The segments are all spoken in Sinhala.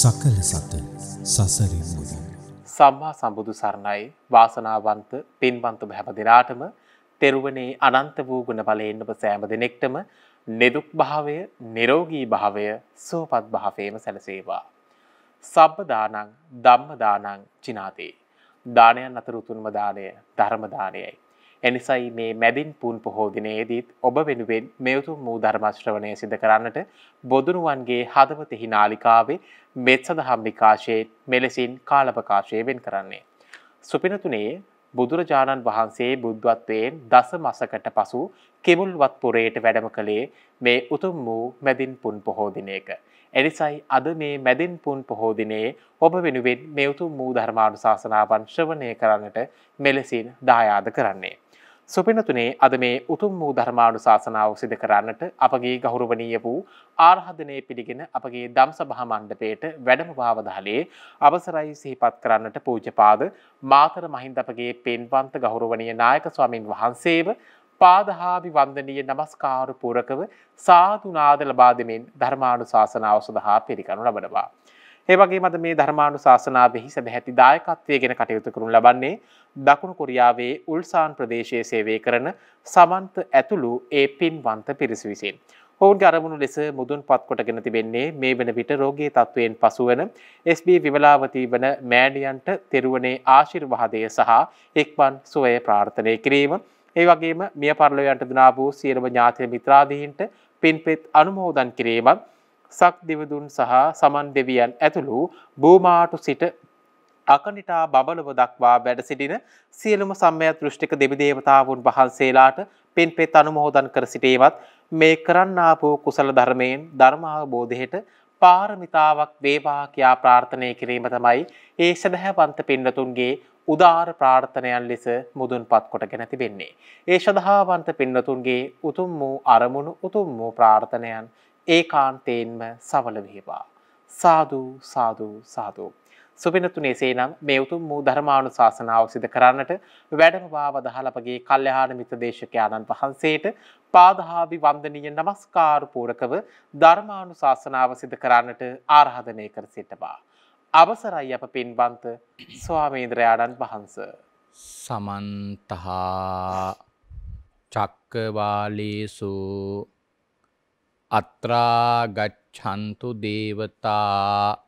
සකල සත සසරින් මුද. සම්මා සම්බුදු සරණයි වාසනාවන්ත පින්වන්ත හැම දෙනාටම තෙරුවනේ අනන්ත වූ ගුණ බලයෙන් ඔබ සෑම දිනෙකටම නිදුක් භාවය, නිරෝගී භාවය, සුවපත් භාවයම සැලසේවා. සබ්බ දානං, ධම්ම දානං, චිනාතේ. දානයන් අතර උතුම්ම දාණය ධර්ම දානයයි. එනිසයි මේ මැදින් පුන් පොහෝ දිනයේදීත් ඔබ වෙනුවෙන් මෙවුතුම් වූ ධර්මශ්‍රවණය සිදු කරන්නට බොදුනුවන්ගේ හදවතෙහි නාලිකාවේ මෙත් සඳහම් විකාශයේ මෙලෙසින් කාලපකාශය වෙන් කරන්නේ. සුපිනතුනේ බුදුරජාණන් වහන්සේ බුද්ධත්වයෙන් දස මසකට පසු කෙමුල්වත් පුරයට වැඩම කළේ මේ උතුම් වූ මැදින් පුන් පොහෝදිනයක. එනිසයි අද මේ මැදින් පුන් පොහෝදිනයේ ඔබ වෙනුවෙන් මේ උතුම් වූ ධර්මානුශාසනාවන් ශ්‍රවණය කරන්නට මෙලෙසින් දායාද කරන්නේ. සුපිනතුනේ අද මේ උතුම් වූ ධර්මාණු ශාසනාව සිද කරන්නට අපගේ ගෞරවනීය වූ ආරහධනය පිළිගෙන අපගේ දම් සභහ මණ්ඩපයට වැඩම භාවදාලේ අවසරයි සිහිපත් කරන්නට පූජපාද මාතර මහින්ද අපගේ පෙන්වන්ත ගෞරවනය නායක ස්වාමින් වහන්සේව පාදහාබි වන්දනීය නමස්කාරු පූරකව සාධනාද ලබාදමින් ධර්මාණු ශාසනාව සඳහා පිරිකනු ලබනවා. ඒවගේ මද මේ ධර්මාණු ශාසනාවෙහි සැබැහැති දායකත්වය ගෙන කටයුතු කරුන් ලබන්නේ දකුණු කොරියාවේ උල්සාන් ප්‍රදේශයේ සේවය කරන සමන්ත ඇතුළු ඒ පින්වන්ත පිරිස විසින්. ඔවුන්ගේ අරමුණු ලෙස මුදුන් පත්කොටගෙන තිබෙන්නේ මේ වන විට රෝගී තත්ත්වයෙන් පසුවන SB විමලාවතී වන මෑණියන්ට තෙරුවනේ ආශිර්වාදය සහ එක්වන් සුවය ප්‍රාර්ථනය කිරීම. ඒ වගේම මිය පරලොවයන්ට දුනා වූ සියලුම ඥාති මිත්‍රාදීන්ට පින්පෙත් අනුමෝදන් කිරීමත් සක් දෙවදුන් සහ සමන් දෙවියන් ඇතුළු බූමාටු සිට අකනිටා බබලව දක්වා වැඩ සිටින සියලුම සම්මය දෘෂ්ටික දෙවිදේවතාවුන් වහන්සේලාට පින් පෙත් අනුමෝදන් කර සිටේවත් මේ කරන්නා වූ කුසල ධර්මයෙන් ධර්ම අවබෝධයට පාරමිතාවක් වේවා කියා ප්‍රාර්ථනා කිරීම තමයි ඒ සදහවන්ත පින්නතුන්ගේ උදාාර ප්‍රාර්ථනයන් ලෙස මුදුන්පත් කොටගෙන තිබෙන්නේ. ඒ ශදහාවන්ත පින්නතුන්ගේ උතුම් වූ අරමුණු උතුම් වූ ප්‍රාර්ථනයන් ඒකාන්තයෙන්ම සවල වේවා. සාදු සාදු සාදු සුපිනතුනේ සේනම් මේ උතුම් වූ ධර්මානු ශාසනාව සිද කරන්නට වැඩම භාව දහලපගේ කල්්‍යහාන මිත දේශකයාණන් වහන්සේට පාදහාවි වන්දනීය නමස්කාරපූරකව ධර්මානු ශාසනාව සිද කරන්නට ආරහධනය කර සිටබා. අවසරයි අප පින්බන්ත ස්වාමීන්ද්‍රයාණන් වහන්ස. සමන්තහා චක්කවාලේසු අත්‍රාගච්චන්තු දේවතා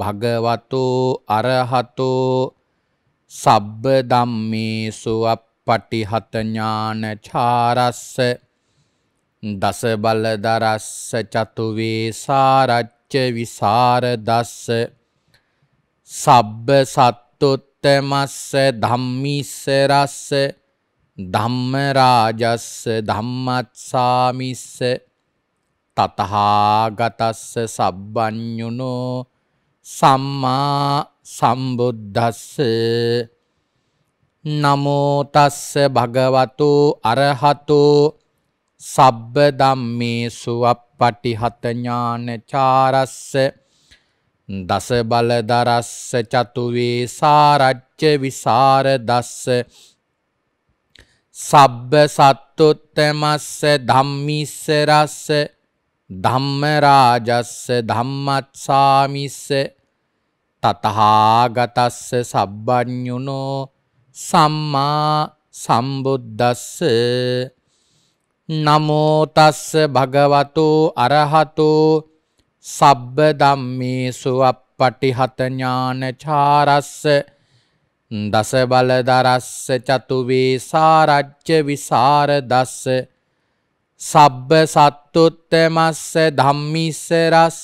භගවතෝ අරහතෝ සබ්බ ධම්මේසු අප්පටිහත ඥාන චාරස්ස දස බල දරස්ස චතු වේසාරච්ච විසර දස්ස සබ්බ සත්තුත්තමස්ස ධම්මිස්ස රස්ස ධම්ම රාජස්ස ධම්මත්සාමිස්ස තතහාගතස්ස සබ්බඤුනෝ සම්මා සම්බුද්දස්ස නමෝ තස්ස භගවතු අරහතු සබ්බ ධම්මේසු අප්පටිහත ඥානචාරස්ස දස බල දරස්ස චතු වේසාරච්ච විසර දස්ස සබ්බ සත්තුත්තමස්ස ධම්මිස්ස රස්ස ධම්ම රාජස්ස ධම්මත්සාමිස්ස තතහාගතස්ස සබ්බඥුනෝ සම්මා සම්බුද්දස්ස නමෝතස්ස භගවතු අරහතු සබ්බ දම්මේසු අපපටිහතඥානචාරස්ස දස බලදරස්ස චතුවේ සාරච්්‍ය විසාර දස්ස සබ්බ සත්තුත්තමස්ස ධම්මිස්සරස්ස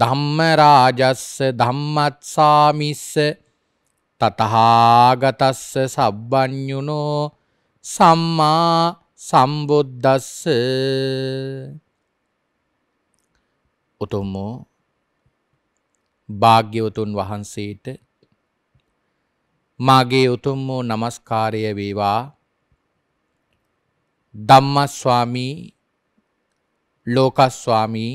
ධම්මරාජස්ස ධම්මත්සාමිස්ස තතහාගතස්ස සබ්බඥුනෝ සම්මා සම්බුද්ධස්ස උතුම්මෝ භාග්‍යවතුන් වහන්සේට මාගේ උතුම් වූ নমස්කාරය වේවා ධම්මස්වාමී ලෝකස්වාමී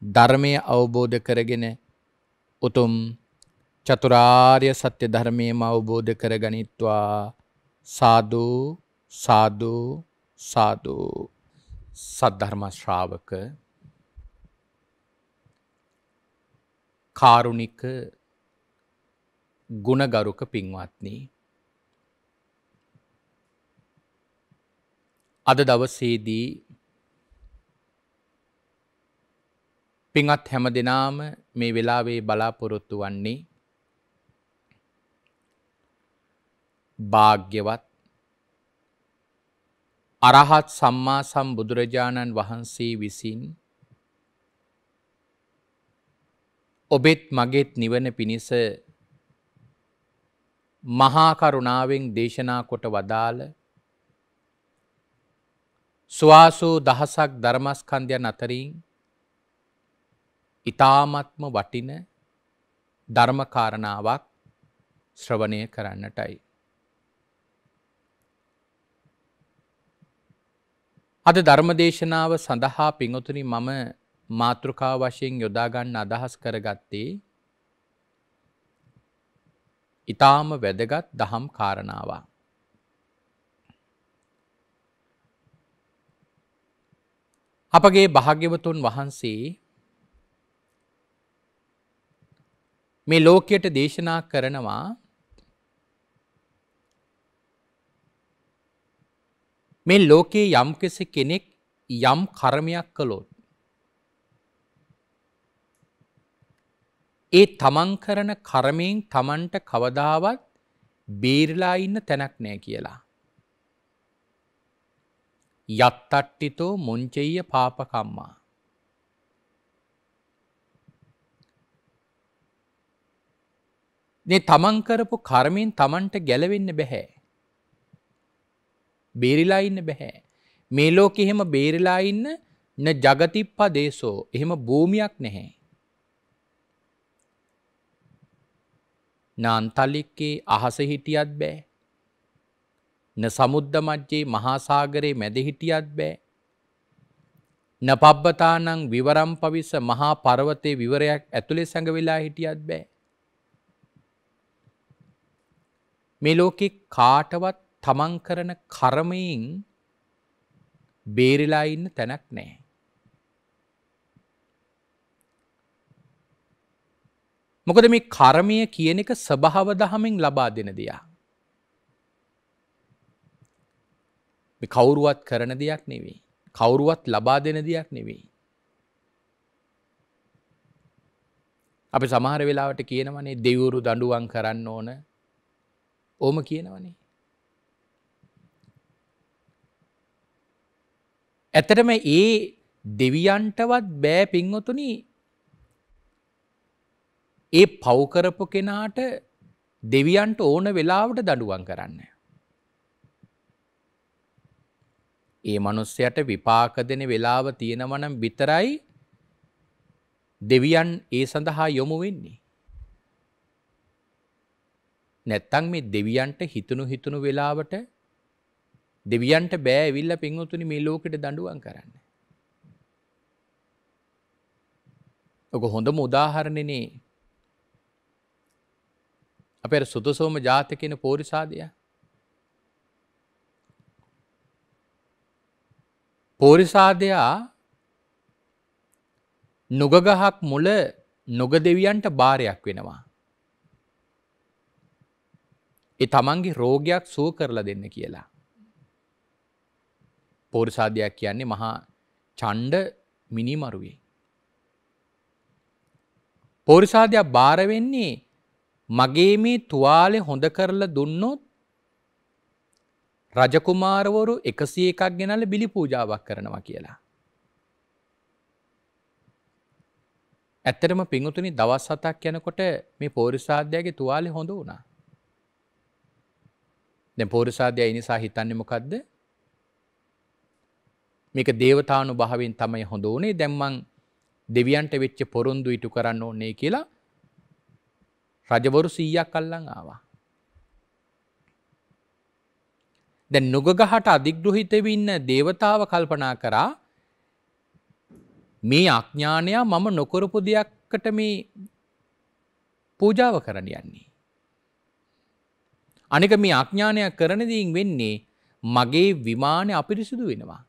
ධර්මය අවබෝධ කරගෙන උතුම් චතුරාර්ය සත්‍ය ධර්මයම අවබෝධ කරගනිත්වා සාධූ සාධූ සාධූ සද්ධර්ම ශ්‍රාවක කාරුණික ගුණගරුක පින්වත්නී අද දවසේදී පිඟත් හැම දෙනාම මේ වෙලාවේ බලාපොරොත්තු වන්නේ භාග්‍යවත් අරහත් සම්මා සම්බුදුරජාණන් වහන්සේ විසින් ඔබෙත් මගෙත් නිවන පිණිස මහාකරුණාවෙන් දේශනා කොට වදාළ ස්වාසූ දහසක් ධර්මස්කන්ධයන් අතරින් ඉතාමත්ම වටින ධර්මකාරණාවක් ශ්‍රවණය කරන්නටයි. අද ධර්මදේශනාව සඳහා පිංහතුනි මම මාතෘකා වශයෙන් යොදාගන්න අදහස් කරගත්තේ ඉතාම වැදගත් දහම් කාරණාවක්. අපගේ භාග්‍යවතුන් වහන්සේ මේ ලෝකයට දේශනා කරනවා මේ ලෝකයේ යම්කෙස කෙනෙක් යම් කර්මයක් කළොත්. ඒ තමන් කරන කර්මයෙන් තමන්ට කවදාවත් බේරලා ඉන්න තැනක් නෑ කියලා. යත්තට්ටිතෝ මොංචෙය පාපකම්මා. මේ තමන් කරපු කර්මයෙන් තමන්ට ගැලවෙන්න බැහැ. බේරිලා ඉන්න බැහැ. මේ ලෝකෙ එහෙම බේරිලා ඉන්න න జగතිප්පා දේශෝ එහෙම භූමියක් නැහැ. නාන්තලික්කේ අහස හිටියත් බෑ. න සමුද්ද මජ්ජේ මහා සාගරේ මැද හිටියත් බෑ. න පබ්බතානං විවරම් පවිස මහා පර්වතේ විවරයක් ඇතුලේ සැඟ වෙලා හිටියත් බෑ. මේ ලෝකෙ කාටවත් තමන් කරන කර්මයෙන් බේරිලා ඉන්න තැනක් නෑ. මොකද මේ කර්මය කියන එක ස්වභාව දහමෙන් ලබා දෙන දෙයක්. මේ කවුරුවත් කරන දෙයක් නෙවෙයි. කවුරුවත් ලබා දෙන දෙයක් නෙවෙයි. අපි සමහර වෙලාවට කියනවනේ දෙවුරු දඬුවම් කරන්න ඕන ඕම කියනවනේ. ඇතටම ඒ දෙවියන්ටවත් බෑ පින්වතුන ඒ පව්කරපු කෙනාට දෙවියන්ට ඕන වෙලාවට දඩුවන් කරන්න. ඒ මනුස්සයට විපාක දෙන වෙලාව තියෙනවනම් විතරයි දෙවියන් ඒ සඳහා යොමු වෙන්නේ. නැත්තං මේ දෙවියන්ට හිතනු හිතනු වෙලාවට දෙවියන්ට බෑ විල්ල පින්වතුනි මේ ලෝකෙට දඩුවන් කරන්න. ඔක හොඳම උදාහරණනේ අප සුදසෝම ජාතකෙන පෝරිසාදය පෝරිසාදයා නොගගහක් මුල නොග දෙවියන්ට භාරයක් වෙනවා ඒ තමන්ගේ රෝගයක් සුව කරලා දෙන්න කියලා. පෝරසාධයක් කියන්නේ මහා චණ්ඩ මිනිමරුවේ. පෝරිසාධයක් භාරවෙන්නේ මගේ මේ තුවාලෙ හොඳ කරලා දුන්නොත් රජකුමාරවරු එකසිය එකක් ගෙනල බිලි පූජාවක් කරනවා කියලා. ඇත්තටම පිංගුතුනි දවස් සතක් යනකොට මේ පෝරිසාධ්‍යයාගේ තුවාලෙ හොඳ වුණා. දැ පෝරුසාධයයි නිසා හිතන්නේ මොකක්ද මේක දේවතානු භාවෙන් තමයි හොඳ ඕනේ දැම්මං දෙවියන්ට වෙච්ච පොරොන්දු ඉටු කරන්න ඕන්නේ කියලා රජවරු සීයක් කල්ලං ආවා. දැ නොගගහට අධිග්‍රහිතවන්න දේවතාව කල්පනා කරා මේ අඥ්ඥානයා මම නොකොරපු දෙයක්කට මේ පූජාව කරන යන්නේ. අනික මේ අඥානයක් කරනදීන් වෙන්නේ මගේ විමානය අපිරිසිදු වෙනවා.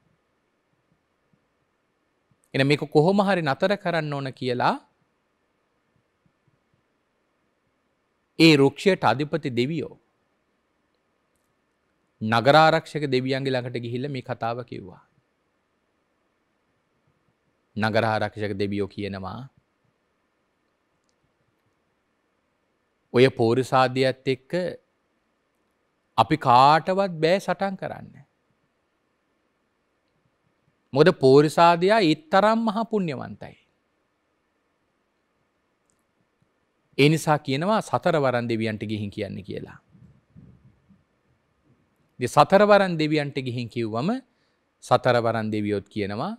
එන මේක කොහොම හරි නතර කරන්න ඕන කියලා ඒ රුක්ෂයට අධිපති දෙවියෝ. නගරාරක්ෂක දෙවියන්ගේ ළඟට ගිහිල්ල මේ කතාව කිව්වා. නගරාරක්ෂක දෙවියෝ කියනවා ඔය පෝරිසාධ්‍යයක්ත් එක්ක අපි කාටවත් බෑ සටන් කරන්න. මොද පෝරිසාධයා ඉත්තරම් මහා පුුණ්්‍යවන්තයි. එනිසා කියනවා සතරවරන් දෙවියන්ට ගිහින් කියන්න කියලා. සතරවරන් දෙවියන්ට ගිහින් කිව්වම සතරවරන් දෙවියොත් කියනවා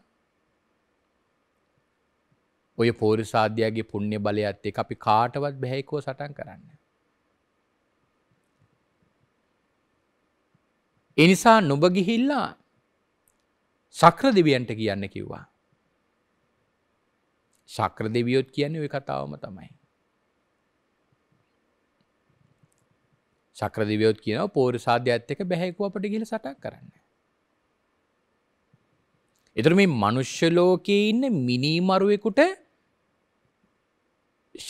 ඔය පෝරිසාධ්‍යයාගේ පුුණ්‍ය බලයත් එක් අපි කාටවත් බැහැකෝ සටන් කරන්න. එනිසා නොබගිහිල්ලා සක්‍ර දෙවියන්ට කියන්න කිව්වා. ශක්‍ර දෙවියොත් කියන්නේ ඔය කතාවම තමයි. ශක්‍ර දෙවියොත් කියනව පෝර සාධ්‍යත් එක බැහැකුව අපට ගිල සටක් කරන්න. එතුර මේ මනුෂ්‍ය ලෝකයේ ඉන්න මිනීමරුවෙකුට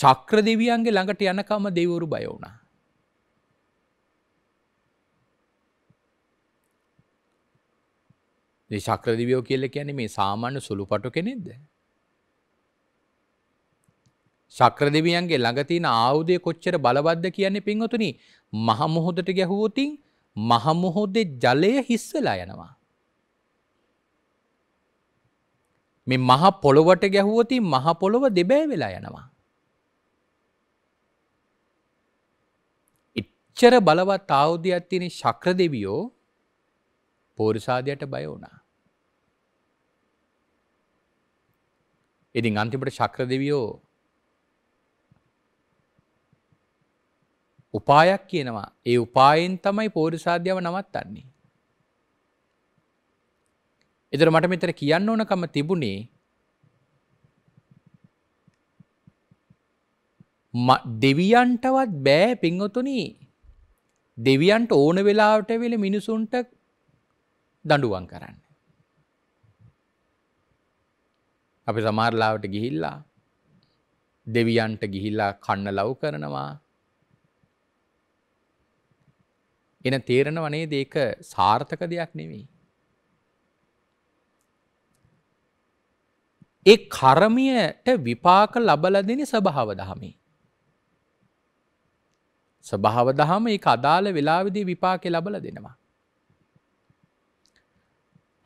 ශක්‍ර දෙවියන්ගේ ළඟට යනකම දෙවරු බයවුණා. ශක්‍රදිවියෝ කියල කියන්නේ මේ සාමාන්‍ය සුළුපටු කෙනෙක්ද. ශක්‍රදිවියන්ගේ ළඟතින ආවුදය කොච්චර බලබද්ධ කියන්නේ පින්වතුනි මහමුහොදට ගැහුවෝතින් මහමුහොදේ ජලය හිස්සලා යනවා. මේ මහ පොළොවට ගැහුවති මහ පොළොව දෙබෑ වෙලා යනවා. එච්චර බලවත් ආවුදයක් තියෙන ශක්‍ර දෙවියෝ පෝරිසාදයට බය වුණා. ඉතින් අන්තිමට ශක්‍ර දෙවියෝ උපායක් කියනවා ඒ උපායෙන් තමයි පෝරිසාධ්‍යාව නවත්තන්නේ. එදර මට මෙතර කියන්න ඕනකම තිබුණේ දෙවියන්ටවත් බෑ පිංහොතුනී දෙවියන්ට ඕන වෙලාවට වෙල මිනිසුන්ට දඩුවන් කරන්න. අපි සමාරලාවට ගිහිල්ලා දෙවියන්ට ගිහිල්ලා කන්න ලව් කරනවා. එන තේරණ වනේ දේක සාර්ථක දෙයක් නෙවෙයි. ඒ කරමියට විපාක ලබල දෙන ස්භාව දහමේ. ස්භාව දහම ඒ අදාළ වෙලාවිදී විපාකෙ ලබල දෙනවා.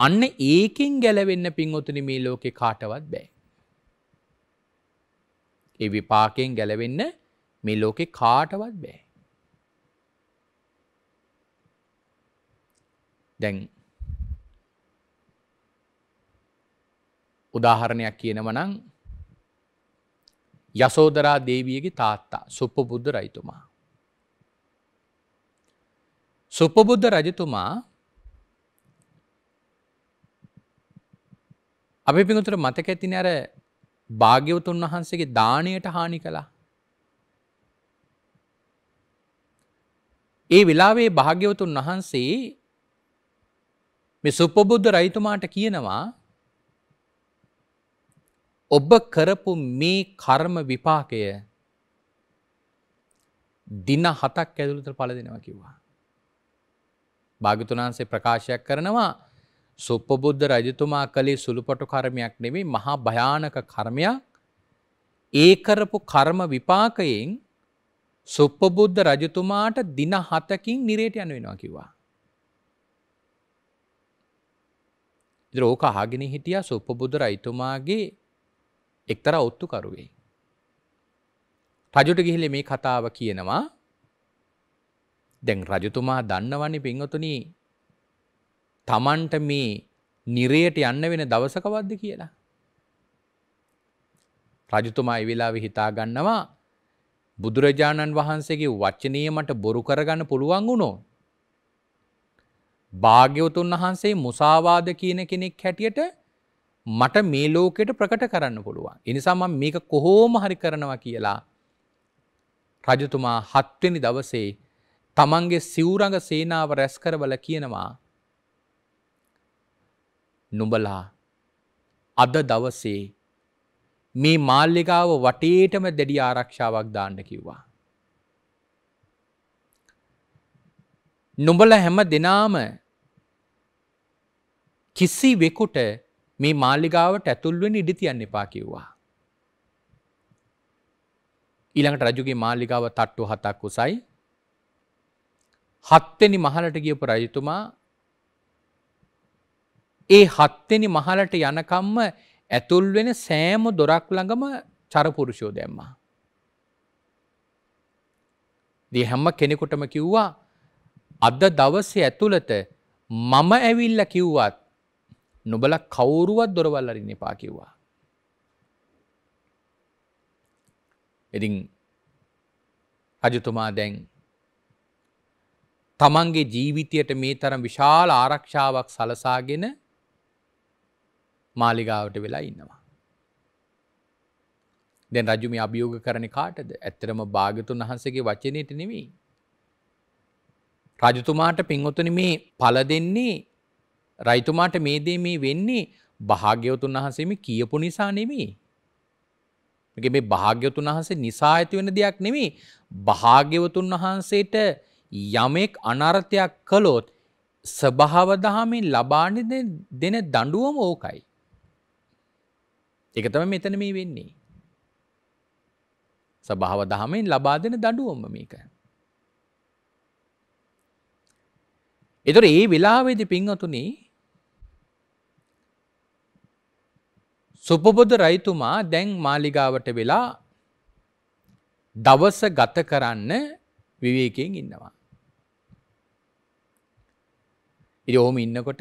අන්න ඒකින් ගැලවෙන්න පින්වතුනි මේ ලෝකෙ කාටවත් බෑ. ඒ විපාකයෙන් ගැලවෙන්න මේ ලෝකෙ කාටවත් බෑ. දැන් උදාහරණයක් කියනවනං යසෝදරා දේවියගේ තාත්තා සුප්පබුද්ධ රයිතුමා. සුපබුද්ධ රජතුමා අපි පිඟුතුර මතක ඇතින අර භාග්‍යවතුන් වහන්සේගේ දානයට හානි කළා. ඒ වෙලාවේ භාග්‍යවතුන් වහන්සේ මේ සුපබුද්ධ රයිතුමාට කියනවා ඔබ කරපු මේ කර්ම විපාකය දින හතක් ඇදුළුතර පල දෙනවා කිව්වා. භාගතුනාන්සේ ප්‍රකාශයක් කරනවා සුප්පබුද්ධ රජතුමා කළේ සුළුපටු කර්මයක් නෙවෙයි මහා භයානක කර්මයක් ඒ කරපු කර්ම විපාකයෙන් සුප්පබුද්ධ රජතුමාට දින හතකින් නිරේට යන වෙනවා කිවා. ඉදරෝක අහගෙන හිටිය සුප්පබුද්ධ රයිතුමාගේ එක්තර ඔත්තු කරුවේ. රජුට ගිහිලෙ මේ කතාව කියනවා දැන් රජතුමා දන්නවනි පින්වතුනී තමන්ට මේ නිරයට යන්න වෙන දවසකවද්ද කියලා. රජතුමා එවෙලාවෙ හිතාගන්නවා බුදුරජාණන් වහන්සේගේ වච්චනීමට බොරු කරගන්න පුළුවන් වුණෝ. භාග්‍යවතුන් වහන්සේ මුසාවාද කියන කෙනෙක් හැටියට මට මේ ලෝකෙට ප්‍රකට කරන්න පුළුවන්. එනිසා මම මේක කොහොම හරි කරනවා කියලා රජතුමා හත්වෙනි දවසේ තමන්ගේ සිවුරඟ සේනාව රැස් කරවල කියනවා නුඹලා අද දවසේ මේ මාල්ලිගාව වටේටම දෙඩි ආරක්ෂාවක් දාන්න කිව්වා. නුඹල හැම දෙනාම කිසි වෙකුට මේ මාල්ලිගාවට ඇතුල්වෙන ඉඩි තියන්න එපා කිව්වා. ඊළඟට රජුගේ මාල්ලිගාව තට්ටු හතක් උසයි. හත්තෙනි මහලට ගියපු රජතුමා ඒ හත්වෙනි මහලට යනකම්ම ඇතුල් වෙන සෑම දොරක් ළඟම චරපුරුෂෝ දැම්මා. දී හැම කෙනෙකුටම කිව්වා අද දවසේ ඇතුළත මම ඇවිල්ල කිව්වත් නොබල කවුරුවත් දොරවල් අරින්න එපා කිව්වා. ඉතින් රජතුමා දැන් තමන්ගේ ජීවිතයට මේ තරම් විශාල ආරක්ෂාවක් සලසාගෙන මාලිගාවට වෙලා ඉන්නවා. දැන් රජුම අභියෝග කරන කාටද ඇත්තරම භාගතුන් වහන්සගේ වචනයට නෙවී. රජතුමාට පින්වතුන මේ පල දෙන්නේ රයිතුමාට මේදේ මේ වෙන්නේ භාග්‍යවතුන් වහන්සේම කියපු නිසා නෙමී. එක මේ භාග්‍යවතුන් වහන්සේ නිසා ඇති වෙන දෙයක් නෙමේ භාග්‍යවතුන් වහන්සේට යමෙක් අනර්ථයක් කළොත් ස්භාවදහමින් ලබානි දෙන දඩුවම ඕකයි. එක තම මෙතන මේ වෙන්නේ. සභාව දහමෙන් ලබා දෙන දඩුවම මේක. එතුර ඒ වෙලාවේදි පිංහතුනි සුපබොද රයිතුමා දැන් මාලිගාවට වෙලා දවස ගත කරන්න විවේකයෙන් ඉන්නවා. ඉරි ඔහොම ඉන්නකොට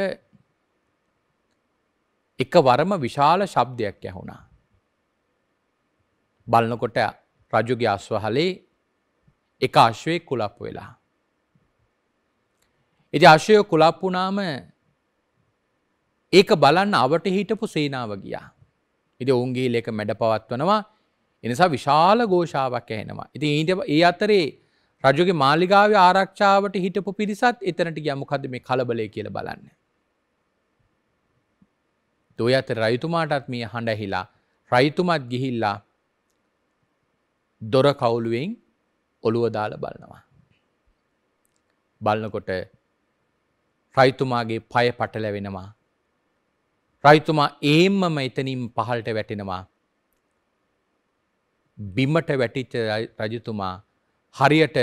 එක වරම විශාල ශබ්දයක් ඇහුණා. බලනකොට රජුගේ අස්වහලේ එක අශ්වය කුලප්පු වෙලා. එති අශ්වය කුලප්පුනාම ඒක බලන්න අවට හිටපු සේනාව ගියා. ඉති ඔවුන්ගේ ලෙක මැඩ පවත්වනවා එනිසා විශාල ගෝෂාවක් ඇහෙනවා. ඉති ඊට ඒ අතරේ රජුගේ මාලිගාව ආරක්ෂාවට හිටපු පිරිසත් එතනට ගියමුකද මේ කලබලය කියල බලන්න. දොය ඇත රයිතුමාටත් මේ හඬැහිලා රයිතුමත් ගිහිල්ලා දොර කවුලුවෙන් ඔළුවදාල බලනවා. බලනකොට රයිතුමාගේ පය පටලැවෙනවා. රයිතුමා ඒම්මම එතනින් පහල්ට වැටෙනවා. බිමට වැටිච්ච රජතුමා හරියට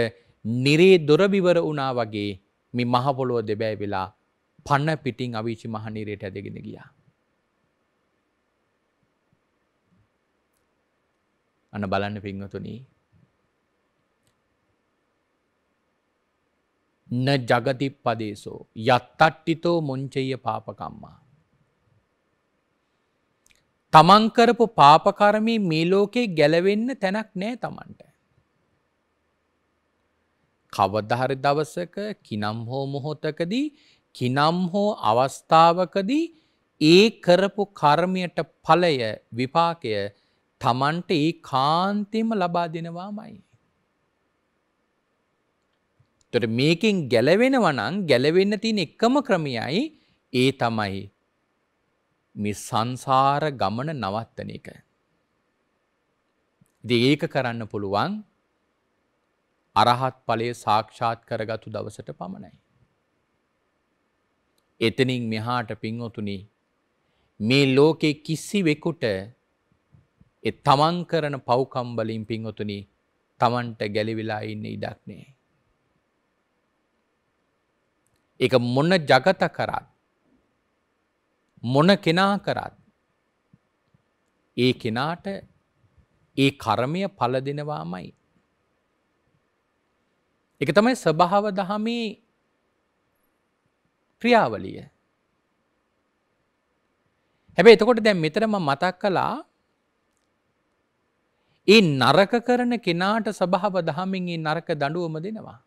නිරේ දොරබිවර වනා වගේ මේ මහපොළුව දෙබෑ වෙලා පන්න පිටින් අවිචි මහනිරයට ඇදගෙන ගියා. අන බලන්න පින්වතුනී. න ජගති පදේසෝ යත්තට්ටිතෝ මොංචය පාපකම්මා. තමන්කරපු පාපකරමී මේ ලෝකේ ගැලවෙන්න තැනක් නෑ තමන්ට. කවදහරි දවසක කිනම් හෝ මොහොතකදී කිනම් හෝ අවස්ථාවකදී ඒ කරපු කර්මයට පලය විපාකය තමන්ට ඒ කාන්තෙම ලබා දෙනවාමයි. තොට මේකින් ගැලවෙනවනං ගැලවෙන්න තියෙන එක්කම ක්‍රමයයි ඒ තමයි මේ සංසාර ගමන නවත්තන එක. දේක කරන්න පුළුවන් අරහත් පලේ සාක්ෂාත් කරගතු දවසට පමණයි. එතනින් මෙහාට පින්වතුනි මේ ලෝකෙ කිසි වෙකුට ඒ තමන් කරන පව්කම්බලින් පින්වතුනි තමන්ට ගැලිවිලා ඉන්න ඉඩක් නෑ. එක මොන්න ජගත කරත් මොන කෙනා කරත් ඒ කෙනාට ඒ කර්මය පල දෙනවාමයි. එක තමයි ස්භාව දහමේ ක්‍රියාවලිය. හැබැ එතකොට දැන් මෙතරම මතක් කලා ඒ නරක කරන කෙනාට සභහව දහමින් ඒ නරක දඩුවම දෙනවා.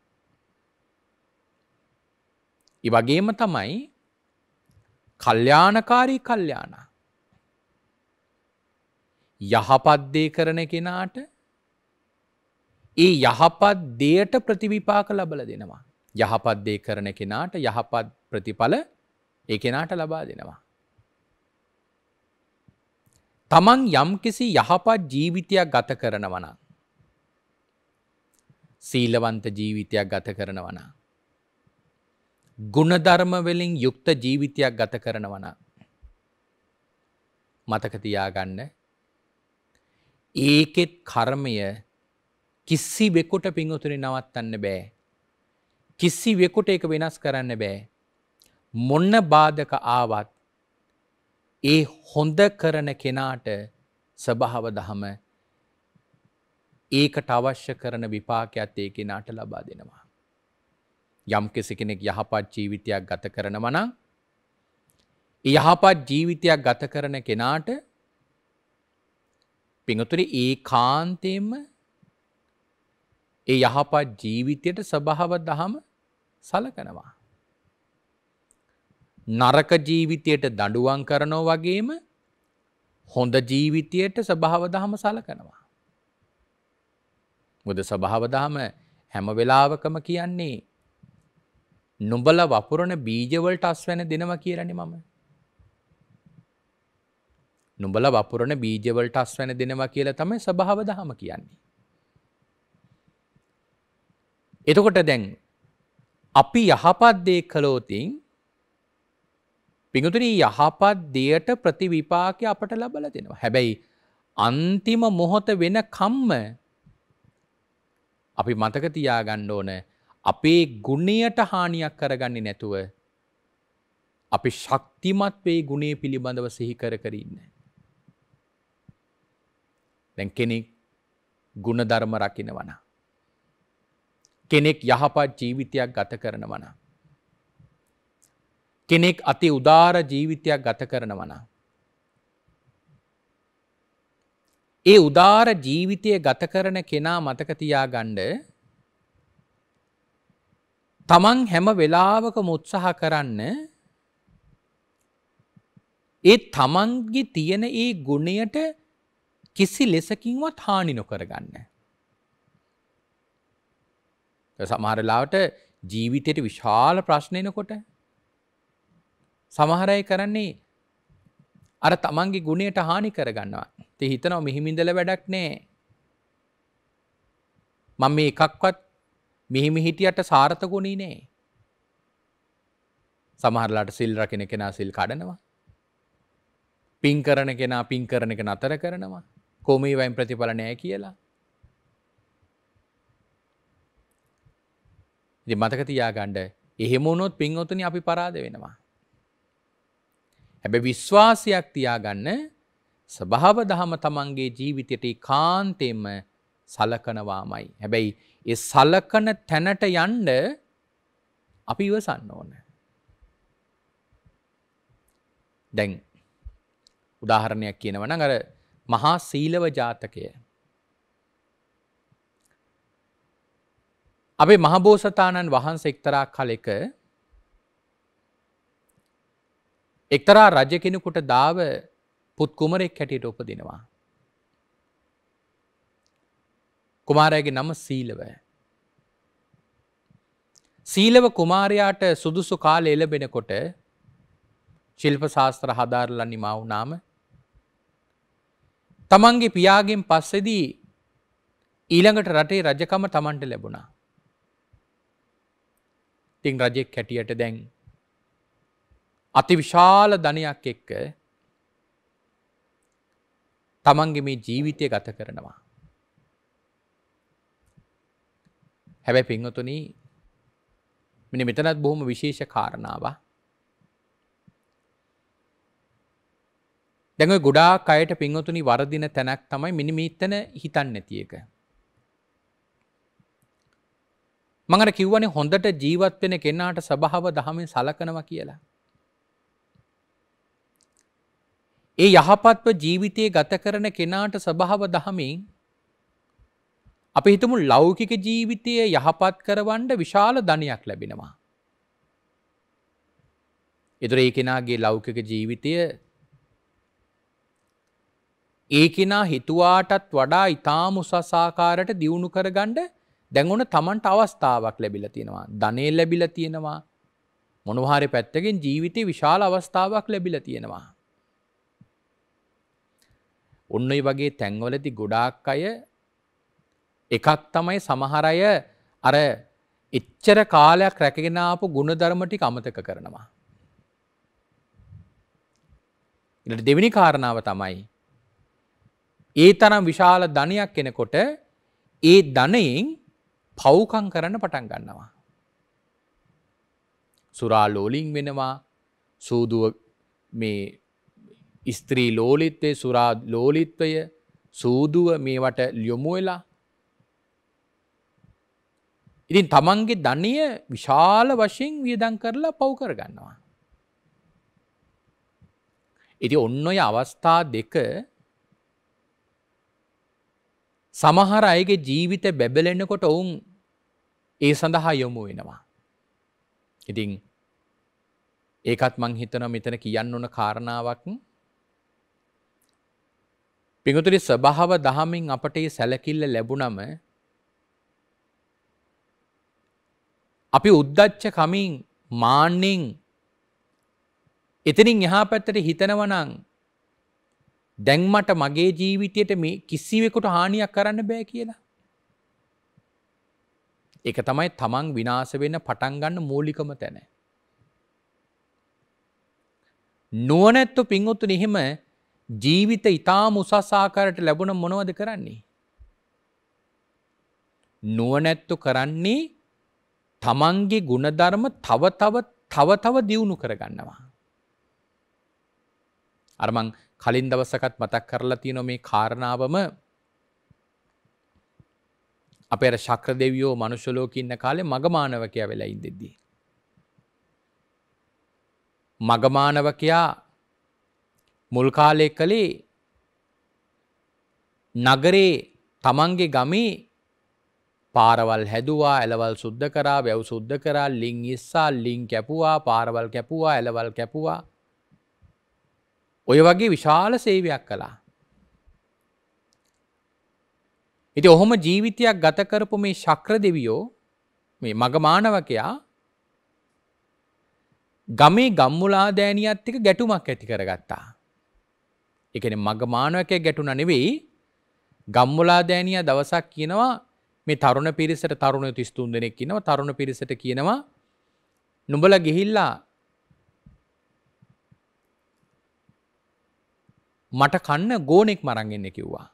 ඉ වගේම තමයි කල්්‍යානකාරී කල්්‍යාන. යහපත්දේ කරන කෙනාට ඒ යහපත් දේට ප්‍රතිවිපාක ලබල දෙනවා. යහපත්දේ කරන කෙනාට යහපත් ප්‍රතිඵල ඒ කෙනාට ලබා දෙනවා. තමන් යම්කිසි යහපත් ජීවිතයක් ගත කරනවන. සීලවන්ත ජීවිතයක් ගත කරනවන. ගුණධර්මවෙලින් යුක්ත ජීවිතයක් ගත කරනවන. මතකතියාගන්න ඒකෙත් කර්මය කිසි වෙකොට පිංහතුරි නවත්තන්න බෑ. කිසි වෙකොට එක වෙනස් කරන්න බෑ. මොන්න බාධක ආවත් ඒ හොඳ කරන කෙනාට ස්වභාව දහම ඒකට අවශ්‍ය කරන විපාකයක් ඒ කෙනාට ලබා දෙනවා. යම් කිසි කෙනෙක් යහපත් ජීවිතයක් ගත කරනවා නම් යහපත් ජීවිතයක් ගත කරන කෙනාට පිඟතුරි ඒ කාන්තයෙන්ම ඒ යහපත් ජීවිතයට ස්වභාව දහම සලකනවා. නරක ජීවිතයට දඩුවන් කරනෝ වගේම හොඳ ජීවිතයට ස්වභාව දහම සලකනවා. මුද ස්වභාව දහම හැම වෙලාවකම කියන්නේ නුඹල වපුරන බීජවලට අස්වැන දෙනවා කියලනේ මම. නුඹල වපුරන බීජවලට අස්වැන දෙනවා කියලා තමයි ස්වභාව දහම කියන්නේ. එතකොට දැන් අපි යහපත් දේ කළෝතින් පිඟතුන යහපත් දෙයට ප්‍රතිවිපාකය අපට ලබල දෙනවා. හැබැයි අන්තිම මොහොත වෙන කම්ම අපි මතකතියා ගණ්ඩ ඕන අපේ ගුණයට හානියක් කරගන්නේ නැතුව අපි ශක්තිමත් වේ ගුණේ පිළිබඳව සිහිකර කරන්න. දැන් කෙනෙක් ගුණධර්ම රකින වනා. කෙනෙක් යහපත් ජීවිතයක් ගත කරන වනා. කෙනෙක් අති උදාර ජීවිතයක් ගත කරනවනා. ඒ උදාර ජීවිතය ගත කරන කෙනා මතකතියා ගණ්ඩ තමන් හැම වෙලාවක මුත්සහ කරන්න ඒ තමන්ගේ තියෙන ඒ ගුණයට කිසි ලෙසකින්වත් හානි නොකරගන්න. සමහරලාට ජීවිතයට විශාල ප්‍රශ්නයනකොට සමහරය කරන්නේ අර තමන්ගේ ගුණයට හානි කරගන්නවා ති හිතනව මිහිමිඳල වැඩක් නෑ මං මේ එකක්වත් මෙහිමි හිටියට සාර්ථකුණී නෑ සමහරලාට සිල් රකින කෙනා සිල් කඩනවා පින් කරන කෙනා පින් කරන එක නතර කරනවා කෝමී වයින් ප්‍රතිඵල නෑ කියලා මතක තියාගණ්ඩ එහෙමුණොත් පින්වතුනි අපි පරාද වෙනවා හැබ විශ්වාසයක් තියාගන්න ස්භාව දහම තමන්ගේ ජීවිතයට කාන්තෙම සලකනවාමයි. හැබැයි ඒ සලකන තැනට යන්ඩ අපි ඉවසන්න ඕන. දැන් උදාහරණයක් කියනවන අර මහා සීලව ජාතකය. අපේ මහබෝසතාණන් වහන්ස එක්තරා කලෙක එක්තරා රජ කෙනෙකුට දාව පුත්කුමරෙක් හැටියට උපදිනවා. කුමාරයගේ නම සීලව. සීලව කුමාරයාට සුදුසු කාල එලබෙනකොට ශිල්ප ශාස්ත්‍ර හදාරල නිමා වුනාම තමන්ගේ පියාගෙන් පස්සෙදී ඊළඟට රටේ රජකම තමන්ට ලැබුණා. තිං රජෙක් හැටියට දැන් අති විශාල ධනයක් එක්ක තමන්ගේ මේ ජීවිතය ගත කරනවා. හැබැ පිංහතුන මෙනි මෙතනත් බොහොම විශේෂ කාරණාව. දැඟ ගොඩා අයට පිංහතුනි වරදින තැනක් තමයි මිනිමීත්තන හිතන්න නැතියක. මඟට කිව්වනේ හොඳට ජීවත් වෙන කෙනාට සභාව දහමින් සලකනවා කියලා. ඒ යහපත්ව ජීවිතය ගත කරන කෙනාට ස්වභාව දහමින් අප හිතමු ලෞකික ජීවිතය යහපත් කරවන්ඩ විශාල ධනයක් ලැබෙනවා. එතුර ඒ කෙනාගේ ලෞකික ජීවිතය ඒ කෙනා හිතුවාටත් වඩා ඉතාම උසසාකාරට දියුණු කරගණ්ඩ දැඟුණ තමන්ට අවස්ථාවක් ලැබිල තියෙනවා ධනේ ලැබිල තියෙනවා මොනවාරි පැත්තකින් ජීවිතය විශාල අවස්ථාවක් ලැබිල තියෙනවා. ඔන්න වගේ තැන්වලති ගොඩාක් අය එකක් තමයි සමහරය අර එච්චර කාලයක් රැකගෙනාපු ගුණධර්මටි අමතක කරනවා. ඉට දෙවිනි කාරණාව තමයි. ඒ තරම් විශාල ධනයක් කෙනකොට ඒ ධනයෙන් පවුකං කරන්න පටන් ගන්නවා. සුරාලෝලිං වෙනවා සූදුව මේ ස්ත්‍රී ලෝලිත්වය සුරා ලෝලිත්වය සූදුව මේවට ලියොමුවෙලා ඉතින් තමන්ගේ ධනය විශාල වශයෙන් වියදන් කරලා පව් කරගන්නවා. ඉති ඔන්න ඔය අවස්ථා දෙක සමහර අයගේ ජීවිත බැබලෙන්නකොට ඔවුන් ඒ සඳහා යොමු වෙනවා. ඉතිං ඒකත් මං හිතන මෙතන කියන්න ඕන කාරණාවක් පිඟුතුනි ස්වභාව දහමින් අපට මේ සැලකිල්ල ලැබුණම අපි උද්දච්ච කමින් මාන්නෙන් එතනින් එහා පැත්තට හිතනවනම් දැන් මට මගේ ජීවිතයට මේ කිසිවෙකුට හානියක් කරන්න බෑ කියලා. ඒක තමයි තමන් විනාශ වෙන්න පටන් ගන්න මූලිකම තැන. නුවණැත්තු පින්වත්තුනි එහෙම ජීවිත ඉතා මුසසාකාරට ලැබුණ මොනවද කරන්නේ. නුවනැත්තු කරන්නේ තමන්ගේ ගුණධර්ම තව තව තව තව දියුණු කරගන්නවා. අරමං කලින් දවසකත් මතක් කරලා තියන මේ කාරණාවම අපේ ශක්‍ර දෙවියෝ මනුෂලෝක ඉන්න කාලේ මගමානවකයා වෙලා ඉන්දෙද්දී. මගමානවකයා මුල් කාලය කළේ නගරේ තමන්ගේ ගමේ පාරවල් හැදවා ඇලවල් සුද්ධ කරා වැැව් සුද්ධ කරා ලිං ඉස්සා ලිං කැපුවා පාරවල් කැපුවා ඇලවල් කැපුවා ඔය වගේ විශාල සේවයක් කළා ඉති ඔහොම ජීවිතයක් ගතකරපු මේ ශක්‍ර දෙවියෝ මේ මගමානවකයා ගමේ ගම්මුලා දෑනියත් එක ගැටුමක් ඇති කරගත්තා. එකන මග මානුවකය ගැටුණ නෙවෙයි ගම්මුලා දෑනිය දවසක් කියනවා මේ තරුණ පිරිසට තරුණ තිස්තුන් දෙනෙක් කියනව තරුණ පිරිසට කියනවා නුඹල ගිහිල්ලා මට කන්න ගෝනෙක් මරංගෙන්න කිව්වා.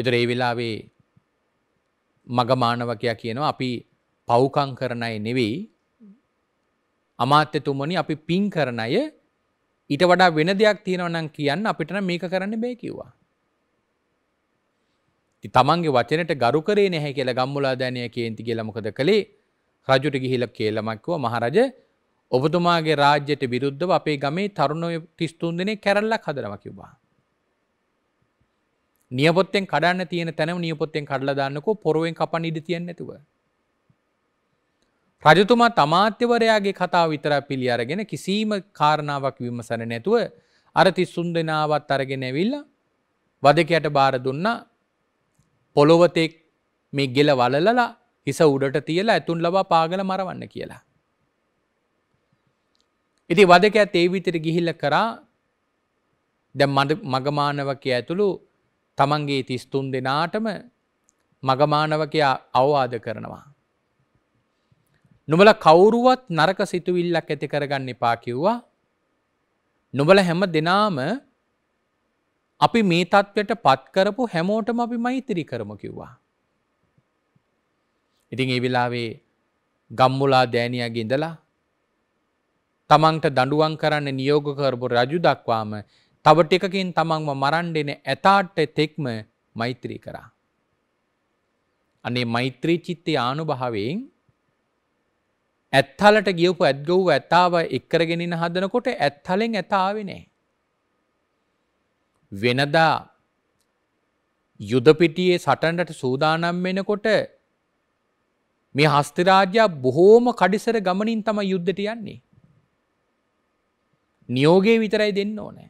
එතර ඒ වෙලාවේ මගමානවකයා කියනවා අපි පවුකං කරණය නෙවෙයි අමාත්‍යතුමනි අපි පින් කරණය ඊට වඩා වෙන දෙයක් තියෙනවනම් කියන්න අපිටන මේක කරන්න බෑ කිව්වා. තමන්ගේ වචනට ගරුකරේ නැහැ කියලා ගම්මුලා දැනය කේන්ති කියලමොකද කළේ රජුට ගිහිල කියලමක්ව මහරජ ඔබතුමාගේ රාජ්‍යයට විරුද්ධව අපේ ගමේ තරුණය තිස්තුන් දෙනේ කැරල්ලක් හදරම කිව්වා. නියපොත්තෙන් කඩන්න තියෙන තැනව නියපොත්තෙන් කඩලා දාන්නකෝ පොරුවෙන් කපන් ඉඩ තියෙන් නැතුව. රජතුමා තමාත්‍යවරයාගේ කතා විතර පිළි අරගෙන කිසිීම කාරණාවක් විමසන නැතුව අරති සුන් දෙනාවත් අරගෙන ඇවිල්ල වදකයට බාර දුන්න පොළොවතෙක් මේ ගෙල වලලලා හිස උඩට තියලා ඇතුන් ලබා පාගල මරවන්න කියලා. ඉති වදකෑ තේවිතර ගිහිල්ල කරා දැ මගමානවකය ඇතුළු තමන්ගේ තිස්තුන් දෙනාටම මගමානවකයා අවවාද කරනවා. නොබල කවුරුවත් නරක සිතුවිල්ලක් ඇති කරගන්න එපා කිව්වා නොබල හැම දෙනාම අපි මේ තත්ත්වයට පත්කරපු හැමෝටම අපි මෛතිරි කරම කිව්වා. ඉතින් ඒ වෙලාවේ ගම්මුලා දෑනියගේ ඉඳලා තමන්ට දඩුවන් කරන්න නියෝග කරපු රජු දක්වාම තව ටිකකින් තමන්ම මරන්ඩෙන ඇතාට තෙක්ම මෛත්‍රී කරා. අනේ මෛත්‍රී චිත්තේ ආනුභාවයෙන් ඇත්හලට ගියපු ඇත්ගව් ඇතාව එක්කරගෙනන හදනකොට ඇත්හලෙන් ඇතාවනේ. වෙනදා යුදපිටියේ සටන්ට සූදානම් වෙනකොට මේ හස්තිරාජ්‍යා බොහෝම කඩිසර ගමනින් තම යුද්ධට යන්නේ. නියෝගේ විතරයි දෙන්න ඕනෑ.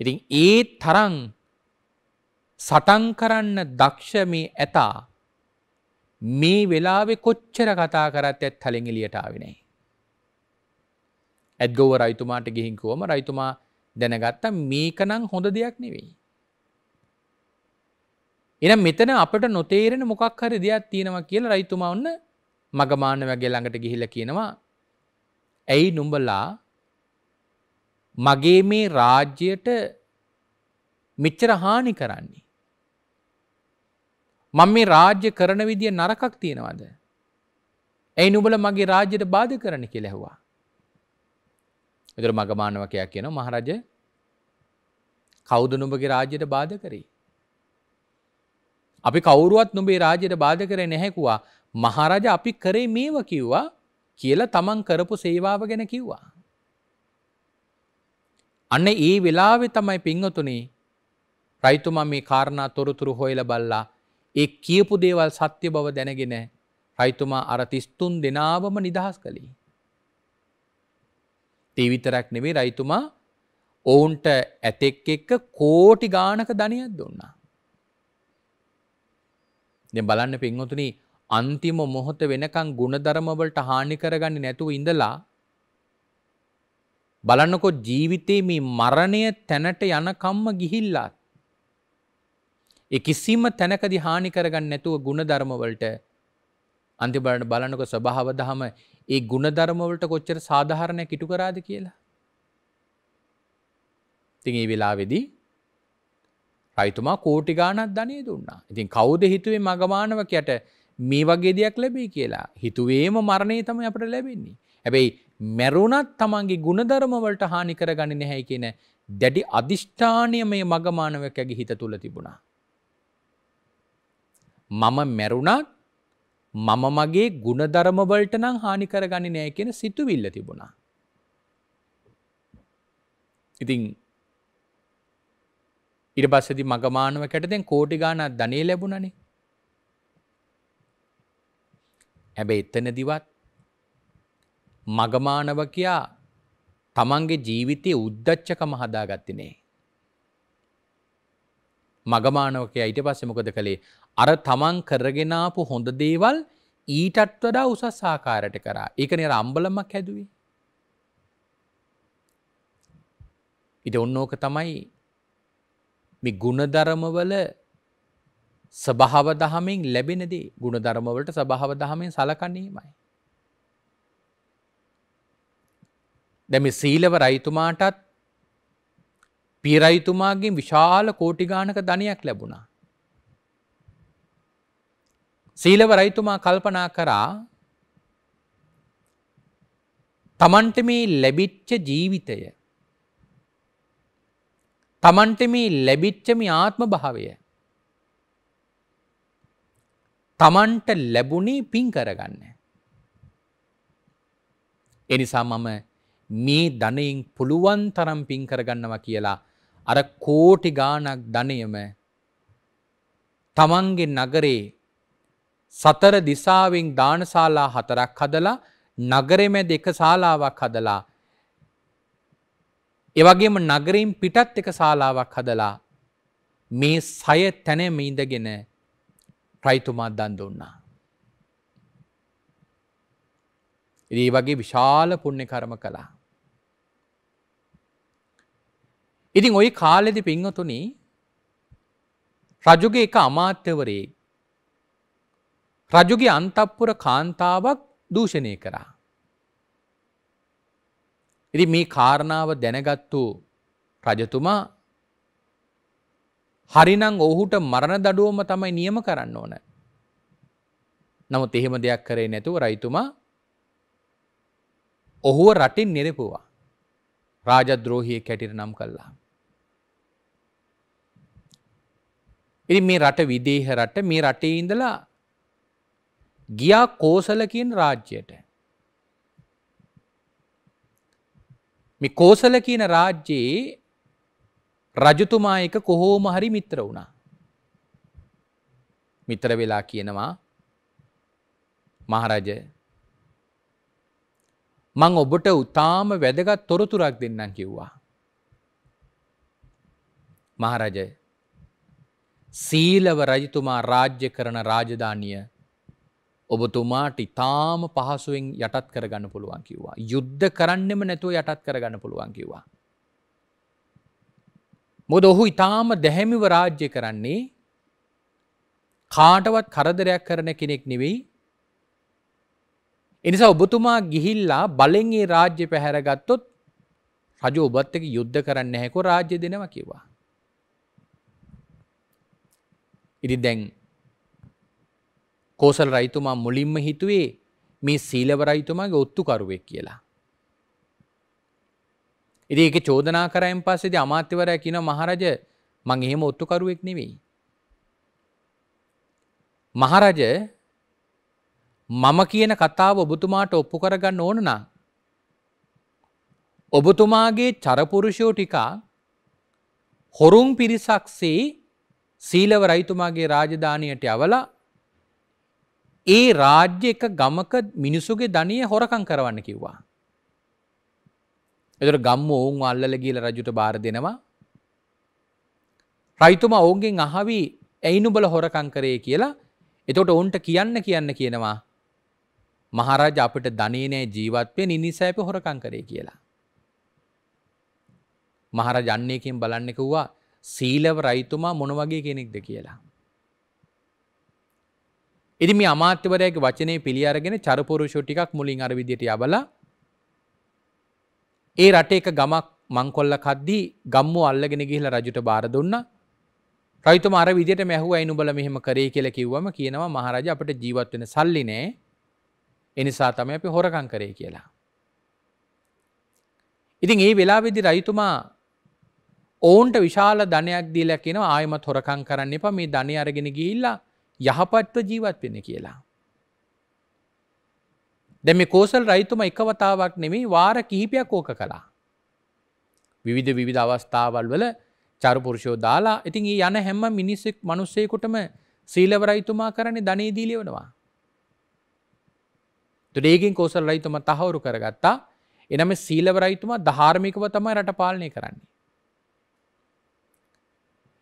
ඉතින් ඒ තරං සටන් කරන්න දක්ෂ මේ ඇතා මේ වෙලාවෙ කොච්චර කතා කරත් ඇත් හලෙන් එලියටාවෙනයි. ඇත්ගොව රයිතුමාට ගිහිංකුවම රයිතුමා දැනගත්තා මේකනං හොඳ දෙයක් නෙවෙයි. එන මෙතන අපට නොතේරෙන මොකක් හරි දෙයක් තියෙනවා කියලා රයිතුමා ඔන්න මගමාන්න වගේ ළඟට ගිහිල්ල කියනවා ඇයි නුඹලා මගේ මේ රාජ්‍යයට මෙච්චර හානි කරන්නේ. මං මේ රාජ්‍ය කරන විදිිය නරකක් තියෙනවද. ඇයි නුබල මගේ රාජ්‍යයට බාධ කරන කෙළෙහවා. එදර මගමානවකයක් කියන මහරජ කෞුද නුඹගේ රාජ්‍යයට බාධ කරී. අපි කවුරුවත් නුබේ රාජයට බාධ කරය නැහැකුවා මහරජ අපි කරේ මේව කිව්වා කියල තමන් කරපු සේවාව ගැන කිව්වා. අන්න ඒ වෙලාවෙ තමයි පිංහතුනේ රයිතුමා මේ කාරණා තොරතුරු හොයල බල්ලා ඒ කියපු දේවල් සත්‍ය බව දැනගෙන රයිතුමා අරතිස්තුන් දෙනාවම නිදහස් කළේ. තේවිතරක් නෙවේ රයිතුමා ඔවුන්ට ඇතෙක් එක්ක කෝටි ගානක ධනයක් දුන්නා. දෙ බලන්න පින්වතුන අන්තිම මොහොත වෙනකං ගුණධරමවලට හානි කරගන්න නැතුව ඉඳලා බලන්නකො ජීවිතේ මේ මරණය තැනට යනකම්ම ගිහිල්ලාත්. ඒ කිසිම තැනකදි හානි කරගන්න නැතුව ಗುಣධර්මවලට අන්තිමට බලනකො ස්වභාව දහම ඒ ಗುಣධර්මවලට කොච්චර සාධාරණ කිටු කරාද කියලා. ඉතින් මේ වෙලාවේදී රයිතුමා කෝටි ගාණක් ධනෙ දුන්නා. ඉතින් කවුද හිතුවේ මගමානවකයට මේ වගේ දෙයක් ලැබෙයි කියලා. හිතුවේම මරණය තමයි අපිට ලැබෙන්නේ. හැබැයි මැරුණත් තමන්ගේ ಗುಣධර්ම වලට හානි කරගන්නේ නැහැ කියන දැඩි අදිෂ්ඨානය මේ මගමානවකගේ හිත තුල තිබුණා. මම මැරුණත් මම මගේ ගුණධරමවලට නම් හානිකර ගනි නෑ කියෙන සිතුවිල්ල තිබුණා. ඉතිං ඉට පස්සදි මගමානුව කැටදැන් කෝටි ගානත් ධනය ලැබුණනේ. හැබැ එත්තන දිවත් මගමානව කියා තමන්ගේ ජීවිතය උද්දච්චකම හදාගත්තිනේ. මගමානෝකය ඊට පස්සෙ මොකද කළේ අර තමන් කරගෙනාපු හොඳ දේවල් ඊටත් වඩා උසස් ආකාරයට කරා ඒක නිර අම්බලමක් හැදුවේ. ඉට ඔන්නෝක තමයි මේ ගුණධරමවල සභාව දහමෙන් ලැබෙනදේ ගුණධරමවලට සභාව දහමෙන් සලකන්නේමයි. දැම සීලව රයිතුමාටත් පිරයිතුමාගේ විශාල කෝටිගානක ධනයක් ලැබුණා. සීලව රයිතුමා කල්පනා කරා තමන්ට මේ ලැබිච්ච ජීවිතය තමන්ට මේ ලැබිච්චම ආත්ම භාවය තමන්ට ලැබුණේ පින් කරගන්න. එනිසා මම මේ ධනයෙන් පුළුවන් තරම් පින් කරගන්නවා කියලා අර කෝටි ගානක් ධනයම තමන්ගේ නගරේ සතර දිසාවෙන් දානශාලා හතරක් හදලා නගරෙමැද එක ශාලාවක් හදලා. එවගේම නගරින් පිටත් එක ශාලාවක් හදලා මේ සය තැනම ඉඳගෙන ප්‍රයිතුමා දන් දුන්නා. ඒ වගේ විශාල පුුණ්‍ය කරම කළා. ඉතින් ඔයි කාලෙදි පිංහතුනි රජුගේ එක අමාත්‍යවරයෙක් රජුගේ අන්තප්පුර කාන්තාවක් දූෂණය කරා. ඉරි මේ කාරණාව දැනගත්තු රජතුමා හරිනං ඔහුට මරණ දඩුවම තමයි නියම කරන්න ඕන. නමුත් එහෙම දෙයක් කරේ නැතුව රයිතුමා ඔහුව රටින් නිරපුවා රාජද්‍රෝහිය කැටිර නම් කල්ලා. ඉරි මේ රට විදේහ රට මේ රටේ ඉඳලා ගියා කෝසලකින් රාජ්‍යයට. මේ කෝසල කියන රාජ්‍යයේ රජතුමා එක කොහෝම හරි මිත්‍ර වුණා. මිත්‍ර වෙලා කියනවා මහරජ මං ඔබට උතාම වැදගත් තොරතුරක් දෙන්නම් කිව්වා. මහරජ සීලව රජතුමා රාජ්‍ය කරන රාජධානිය ඔබතුමාට ඉතාම පහසුවෙන් යටත් කරගන්න පුළුවන් කිව්වා. යුද්ධ කරන්නෙම නැතුව යටත් කරගන්න පුළුවන් කිව්වා. මොද ඔහු ඉතාම දැහැමිව රාජ්‍ය කරන්නේ කාටවත් කරදරයක් කරන කෙනෙක් නෙවෙයි. එනිසා ඔබතුමා ගිහිල්ලා බලෙන්ගේ රාජ්‍ය පැහැරගත්තොත් රජ ඔබත් එක යුද්ධ කරන්න හැකෝ රාජ්‍ය දෙනවා කිවා. ඉරි දැන් කෝසල් රයිතුමා මුලින්ම හිතුවේ මේ සීලව රයිතුමාගේ ඔත්තුකරුවෙක් කියලා. ඉතින් ඒක චෝදනා කරයන් පස්සේදී අමාත්‍යවරයා කියනවා මහරජ මං එහෙම ඔත්තුකරුවෙක් නෙවෙයි. මහරජ මම කියන කතාව ඔබතුමාට ඔප්පු කරගන්න ඕන නම් ඔබතුමාගේ චරපුරුෂයෝ ටිකා හොරුන් පිරිසක්සේ සීලව රයිතුමාගේ රාජධානයට යවලා ඒ රාජ්‍ය එක ගමක මිනිසුගේ ධනය හොරකං කරවන්න කිව්වා. එතට ගම්ම ඔවුන් අල්ල ගීල රජුට බාර දෙනවා. රයිතුම ඔවුන්ගෙන් අහවි ඇයිනුබල හොරකංකරය කියලා එතොට ඔවුන්ට කියන්න කියන්න කියනවා. මහරාජ අපට ධනීනෑ ජීවත්වය නිනිසෑප හොරකංකරය කියලා. මහර ජන්නේකින් බලන්නකවවා සීලව රයිතුමා මොනවගේ කෙනෙක්ද කියලා. ඉතින් මේ අමාත්‍යවරයාගේ වචනේ පිළි අරගෙන චරපුරුෂෝ ටිකක් මුලින් අර විදියට යවලා ඒ රටේ එක ගමක් මංකොල්ල කද්දී ගම්මුව අල්ලගෙන ගිහිල්ලා රජුට බාර දුන්නා. රයිතුම අර විදියට මැහුවා නුඹල මෙහෙම කරේ කියලා කිව්වම කියනවා මහරජා අපිට ජීවත් වෙන සල්ලි නෑ. ඒ නිසා තමයි අපි හොරකම් කරේ කියලා. ඉතින් ඒ වෙලාවේදී රයිතුමා ඔවුන්ට විශාල ධනයක් දීලා කියනවා ආයමත් හොරකම් කරන්න එපා මේ ධනය අරගෙන ගිහිල්ලා යහපත්ව ජීවත් වෙන කියලා. දැම කෝසල් රයිතුම එකවතාවක් නෙමේ වාර කිහිපයක් ඕක කළා. විවිධ විවිධ අවස්ථාවල් වල චරුපුරුෂෝ දාලා ඉතින් ඒ යන හැම මිනිස්සෙක් මනුස්සයකුටම සීලවරයිතුමා කරන ධනේ දීලියවනවා. තුඩේගෙන් කෝසල් රයිතුම තහවුරු කරගත්තා එනම සීලවරයිතුමා ධාර්මිකව තමයි රට පාලනය කරන්නේ.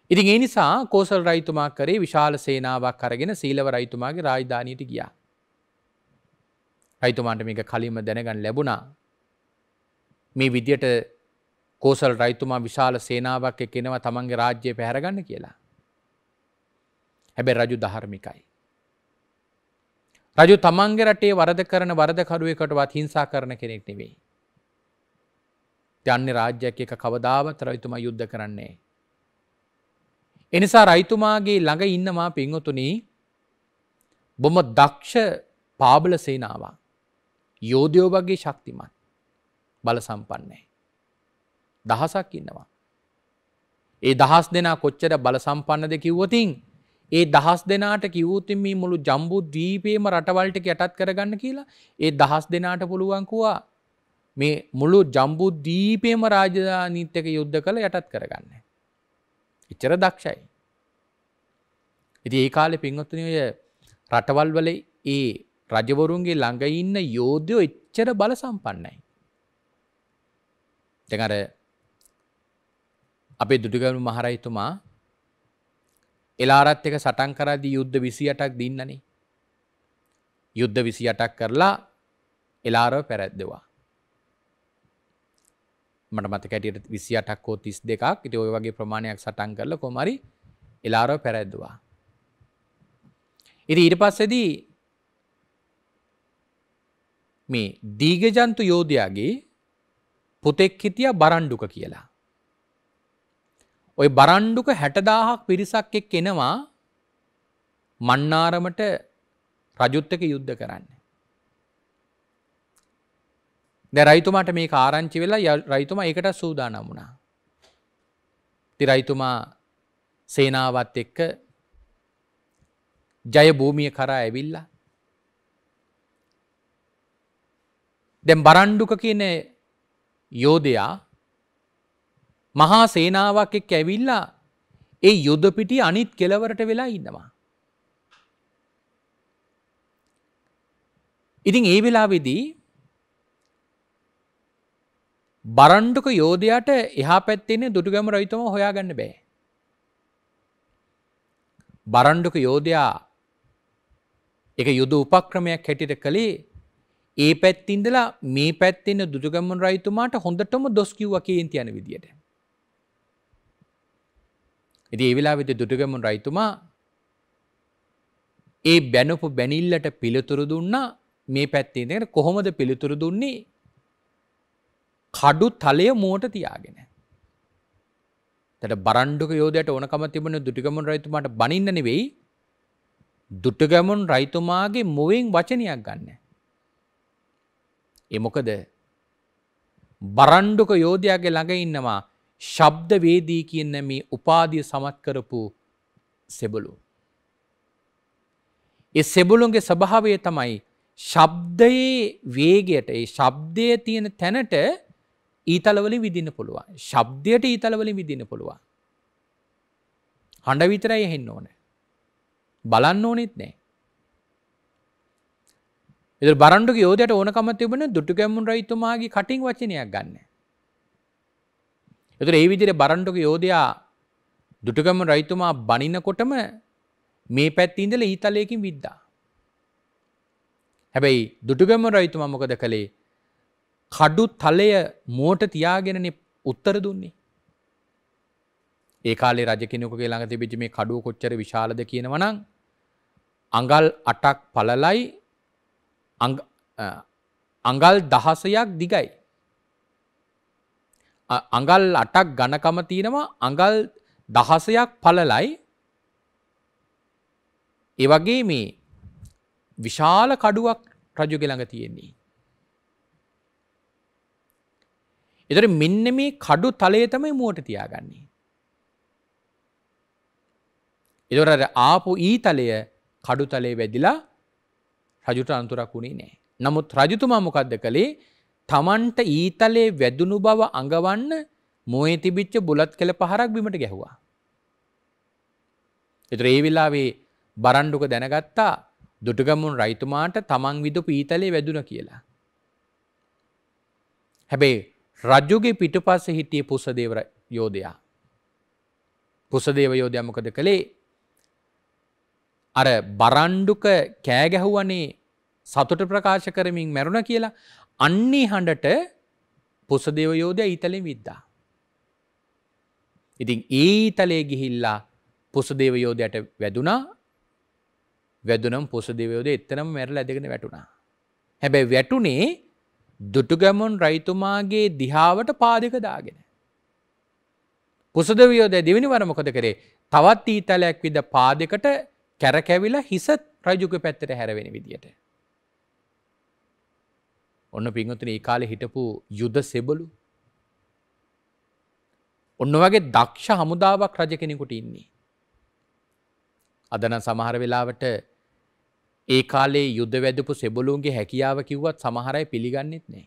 ඉතින් ඒ නිසා කෝසල් රයිතුමා කරේ විශාල සේනාවක් කරගෙන සීලව රයිතුමාගේ රාජධානයට ගියා. රයිතුමාන්ට මේක කලින්ම දැනගන්න ලැබුණා. මේ විදියට කෝසල් රයිතුමා විශාල සේනාවක් එකෙනවා තමන්ගේ රාජ්‍යය පැහැරගන්න කියලා. හැබැ රජු ධර්මිකයි. රජු තමන්ගේ රටේ වරද කරන වරදකරුවකටවත් හිංසා කරන කෙනෙක් නෙවෙයි. යන්න රාජ්‍යක එක කවදාවත් රයිතුමා යුද්ධ කරන්නේ. එනිසා රයිතුමාගේ ළඟ ඉන්නවා පින්වතුනී බොම දක්ෂ පාබල සේනවා. යෝධයෝ වගේ ශක්තිමන් බල සම්පන්නේ. දහසක් ඉන්නවා. ඒ දහස් දෙනා කොච්චර බල සම්පන්නද කිව්වතින් ඒ දහස් දෙනාට කිවූතින් මේ මුළු ජම්බු දීපේම රටවල්ට යටත් කරගන්න කියලා ඒ දහස් දෙනාට පුළුවන්කුවා මේ මුළු ජම්බු දීපේම රාජධානීත්‍යක යුද්ධ කළ යටත් කරගන්න. එච්චර දක්ෂයි. ඉති ඒ කාලෙ පින්වත්තුනය රටවල් වල ඒ රජවරුන්ගේ ළඟ ඉන්න යෝධයෝ එච්චර බල සම්පන්නයි. දෙකර අපේ දුටිගරු මහරයිතුමා එලාරත් එක සටන් කරදි යුද්ධ විසි අටක් දින්නනේ. යුද්ධ විසි අටක් කරලා එලාරව පැරැද්දවා. මට මත කැටියට විසි අටක්කෝ තිස් දෙකක් ඉට ඔය වගේ ප්‍රමාණයක් සටන් කරල කොමරි එලාරෝ පැරැද්දවා. ඉරි ඊට පස්සෙදී මේ දීගජන්තු යෝධයාගේ පුතෙක් හිටිය බරණ්ඩුක කියලා. ඔය බරණ්ඩුක හැටදාහක් පිරිසක් එක් එනවා මන්නාරමට රජුත්තක යුද්ධ කරන්න. දැ රයිතුමාට මේ කාරංචි වෙලා රයිතුම එකට සූදානමුණා. ති රයිතුමා සේනාවත් එක්ක ජය භූමිය කරා ඇවිල්ලා. දැම් බරණ්ඩුක කියන යෝධයා මහා සේනාවක් එක් ඇවිල්ලා ඒ යුද්ධපිටි අනිත් කෙලවරට වෙලා ඉන්නවා. ඉතින් ඒ වෙලා වෙදී බරන්්ඩුක යෝධයට එහා පැත්තින්නේ දුටුගැම රයිතම හොයාගන්න බෑ. බරන්්ඩුක යෝධයා එක යුද උපක්‍රමයක් හැටිට කළේ ඒ පැත්තින්දලා මේ පැත්තින්න දුටුගැමන් රයිතුමාට හොඳටම දොස්කිව්ව කියෙන් තියන විදිට. ඇති ඒවෙලා විද දුටුගැමන් රයිතුමා ඒ බැනපු බැනිල්ලට පිළිතුරු දුන්නා මේ පැත්තිදකට කොහොමද පිළිතුරු දුන්නේ කඩු තලය මෝට තියාගෙන. තැට බරන්්ඩුක යෝධයට ඕනකම තිබන දුටිගමුන් රයිතුමට බනින්න වෙයි දුටගමුන් රයිතුමාගේ මොවෙන් වචනයක් ගන්න. එමොකද බරන්්ඩුක යෝධයාගේ ළඟ ඉන්නවා ශබ්ද වේදී කියන්න මේ උපාදිය සමත් කරපු සෙබලු. එ සෙබුලුන්ගේ ස්භාවය තමයි ශබ්දයේ වේගයට ඒ ශබ්දය තියෙන තැනට ඊතලවලින් විදින්න පුළුවන් ශබ්දයට ඊතලවලින් විදින්න පුළුවන් හඬ විතරයි එහෙන්න ඕන බලන්න ඕනෙත් නෑ එද බරන්ඩු යෝදයට ඕනකම තිබන දුටුකැම්මුන් රයිතුමාගේ කටින් වචනයක් ගන්න එතුර ඒ විදිර බරන්ඩුක යෝධයා දුටුකම රයිතුමා බනිනකොටම මේ පැත්තිඉඳල ඊතලයකින් විද්දා හැබැයි දුටුගම රයිතුමා මොකද කළේ කඩු තලය මෝට තියාගෙනන උත්තර දුන්නේ. ඒකාල රජ කෙනෙකුගේ ළඟ තිබිජ මේ කඩුව කොච්චර විශාලද කියනවනං අඟල් අටක් පලලයි අඟල් දහසයක් දිගයි. අඟල් අටක් ගණකම තියෙනවා අඟල් දහසයක් පලලයි ඒවගේ මේ විශාල කඩුවක් රජුගෙ ළඟ තියෙන්නේ. එතර මෙන්න මේ කඩු තලය තමයි මුවට තියාගන්නේ. එදොරට ආපු ඊ තලය කඩු තලේ වැදිලා රජුට අන්තුරක් වුණේ නෑ. නමුත් රජතුමා මොකක්ද කළේ තමන්ට ඊතලේ වැදුණු බව අඟවන්න මොය තිබිච්ච බුලත් කළ පහරක් බිමට ගැහවා. එතර ඒ වෙලාවේ බරණ්ඩුක දැනගත්තා දුටගමුන් රයිතුමාට තමන් විදු පීතලේ වැදුන කියලා. හැබේ රජ්ජුගේ පිටුපස්ස හිටිය පුසදේවර යෝධයා. පුසදේව යෝධයමකද කළේ අර බරණ්ඩුක කෑගැහුවනේ සතුට ප්‍රකාශ කරමින් මැරුණ කියලා අන්නේ හඬට පුසදේව යෝධය ඊතලින් විද්දා. ඉතින් ඒතලේ ගිහිල්ලා පුසදේව යෝධයට වැදුනා වැදුනම් පුසදේවයෝද එත්තනම් මැරල ඇදගෙන වැටුණා. හැබැයි වැටුනේ දුටුගැමුන් රයිතුමාගේ දිහාවට පාදික දාගෙන. පුසදවියෝදය දෙවිනි වරමකොද කරේ තවත් ඊතලයක් විද පාදකට කැරකැවිලා හිස රජුක පැත්තට හැරවෙන විදියට. ඔන්න පිංහතුන ඒ කාලෙ හිටපු යුද සෙබලු. ඔන්න වගේ දක්ෂ හමුදාවක් රජ කෙනෙකුට ඉන්නේ. අදන සමහර වෙලාවට ඒ කාලේ යුද්ධ වැදපු සෙබලුන්ගේ හැකියාව කිව්වත් සමහරයි පිළිගන්නෙත් නෑ.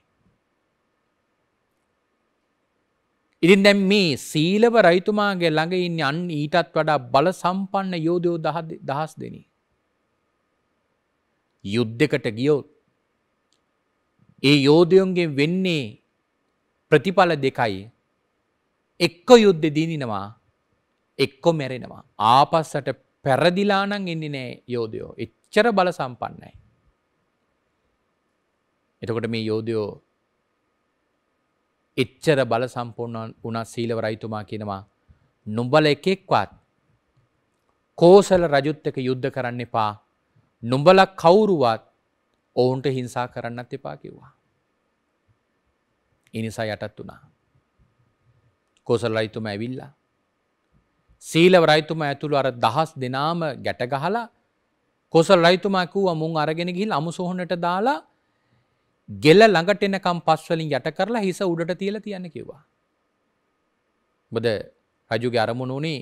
ඉතින් දැම් මේ සීලව රයිතුමාගේ ළඟ ඉන්න අන් ඊටත් වඩා බල සම්පන්න යෝධයෝ දහස් දෙනී. යුද්ධකට ගියෝත්. ඒ යෝධයොන්ගේ වෙන්නේ ප්‍රතිඵල දෙකයි එක්කො යුද්ධ දීනිනවා එක්කො මැරෙනවා ආපස්සට පැරදිලානං එන්නේ නෑ යෝධයෝ එත් එච්චර බල සම්පන්නයි. එතකොට මේ යෝධයෝ එච්චර බල සම්පූර්ණ වනත් සීලව රයිතුමා කියනවා නුම්බල එකෙක්වත් කෝසල රජුත්තක යුද්ධ කරන්න එපා නුම්බල කවුරුවත් ඔවුන්ට හිංසා කරන්නත් එපා කිව්වා. ඉනිසා යටත් වනා. කෝසල් රයිතුම ඇවිල්ලා. සීලව රයිතුම ඇතුළු අර දහස් දෙනාම ගැටගහලා කොසල් රයිතුමාකූ අමුන් අරගෙන ගිල් අමු සොහොනට දාලා ගෙල ළඟට එනකම් පස්වලින් යට කරලා හිස උඩට තියල තියන්න කිව්වා. බද රජුගේ අරමුණුනේ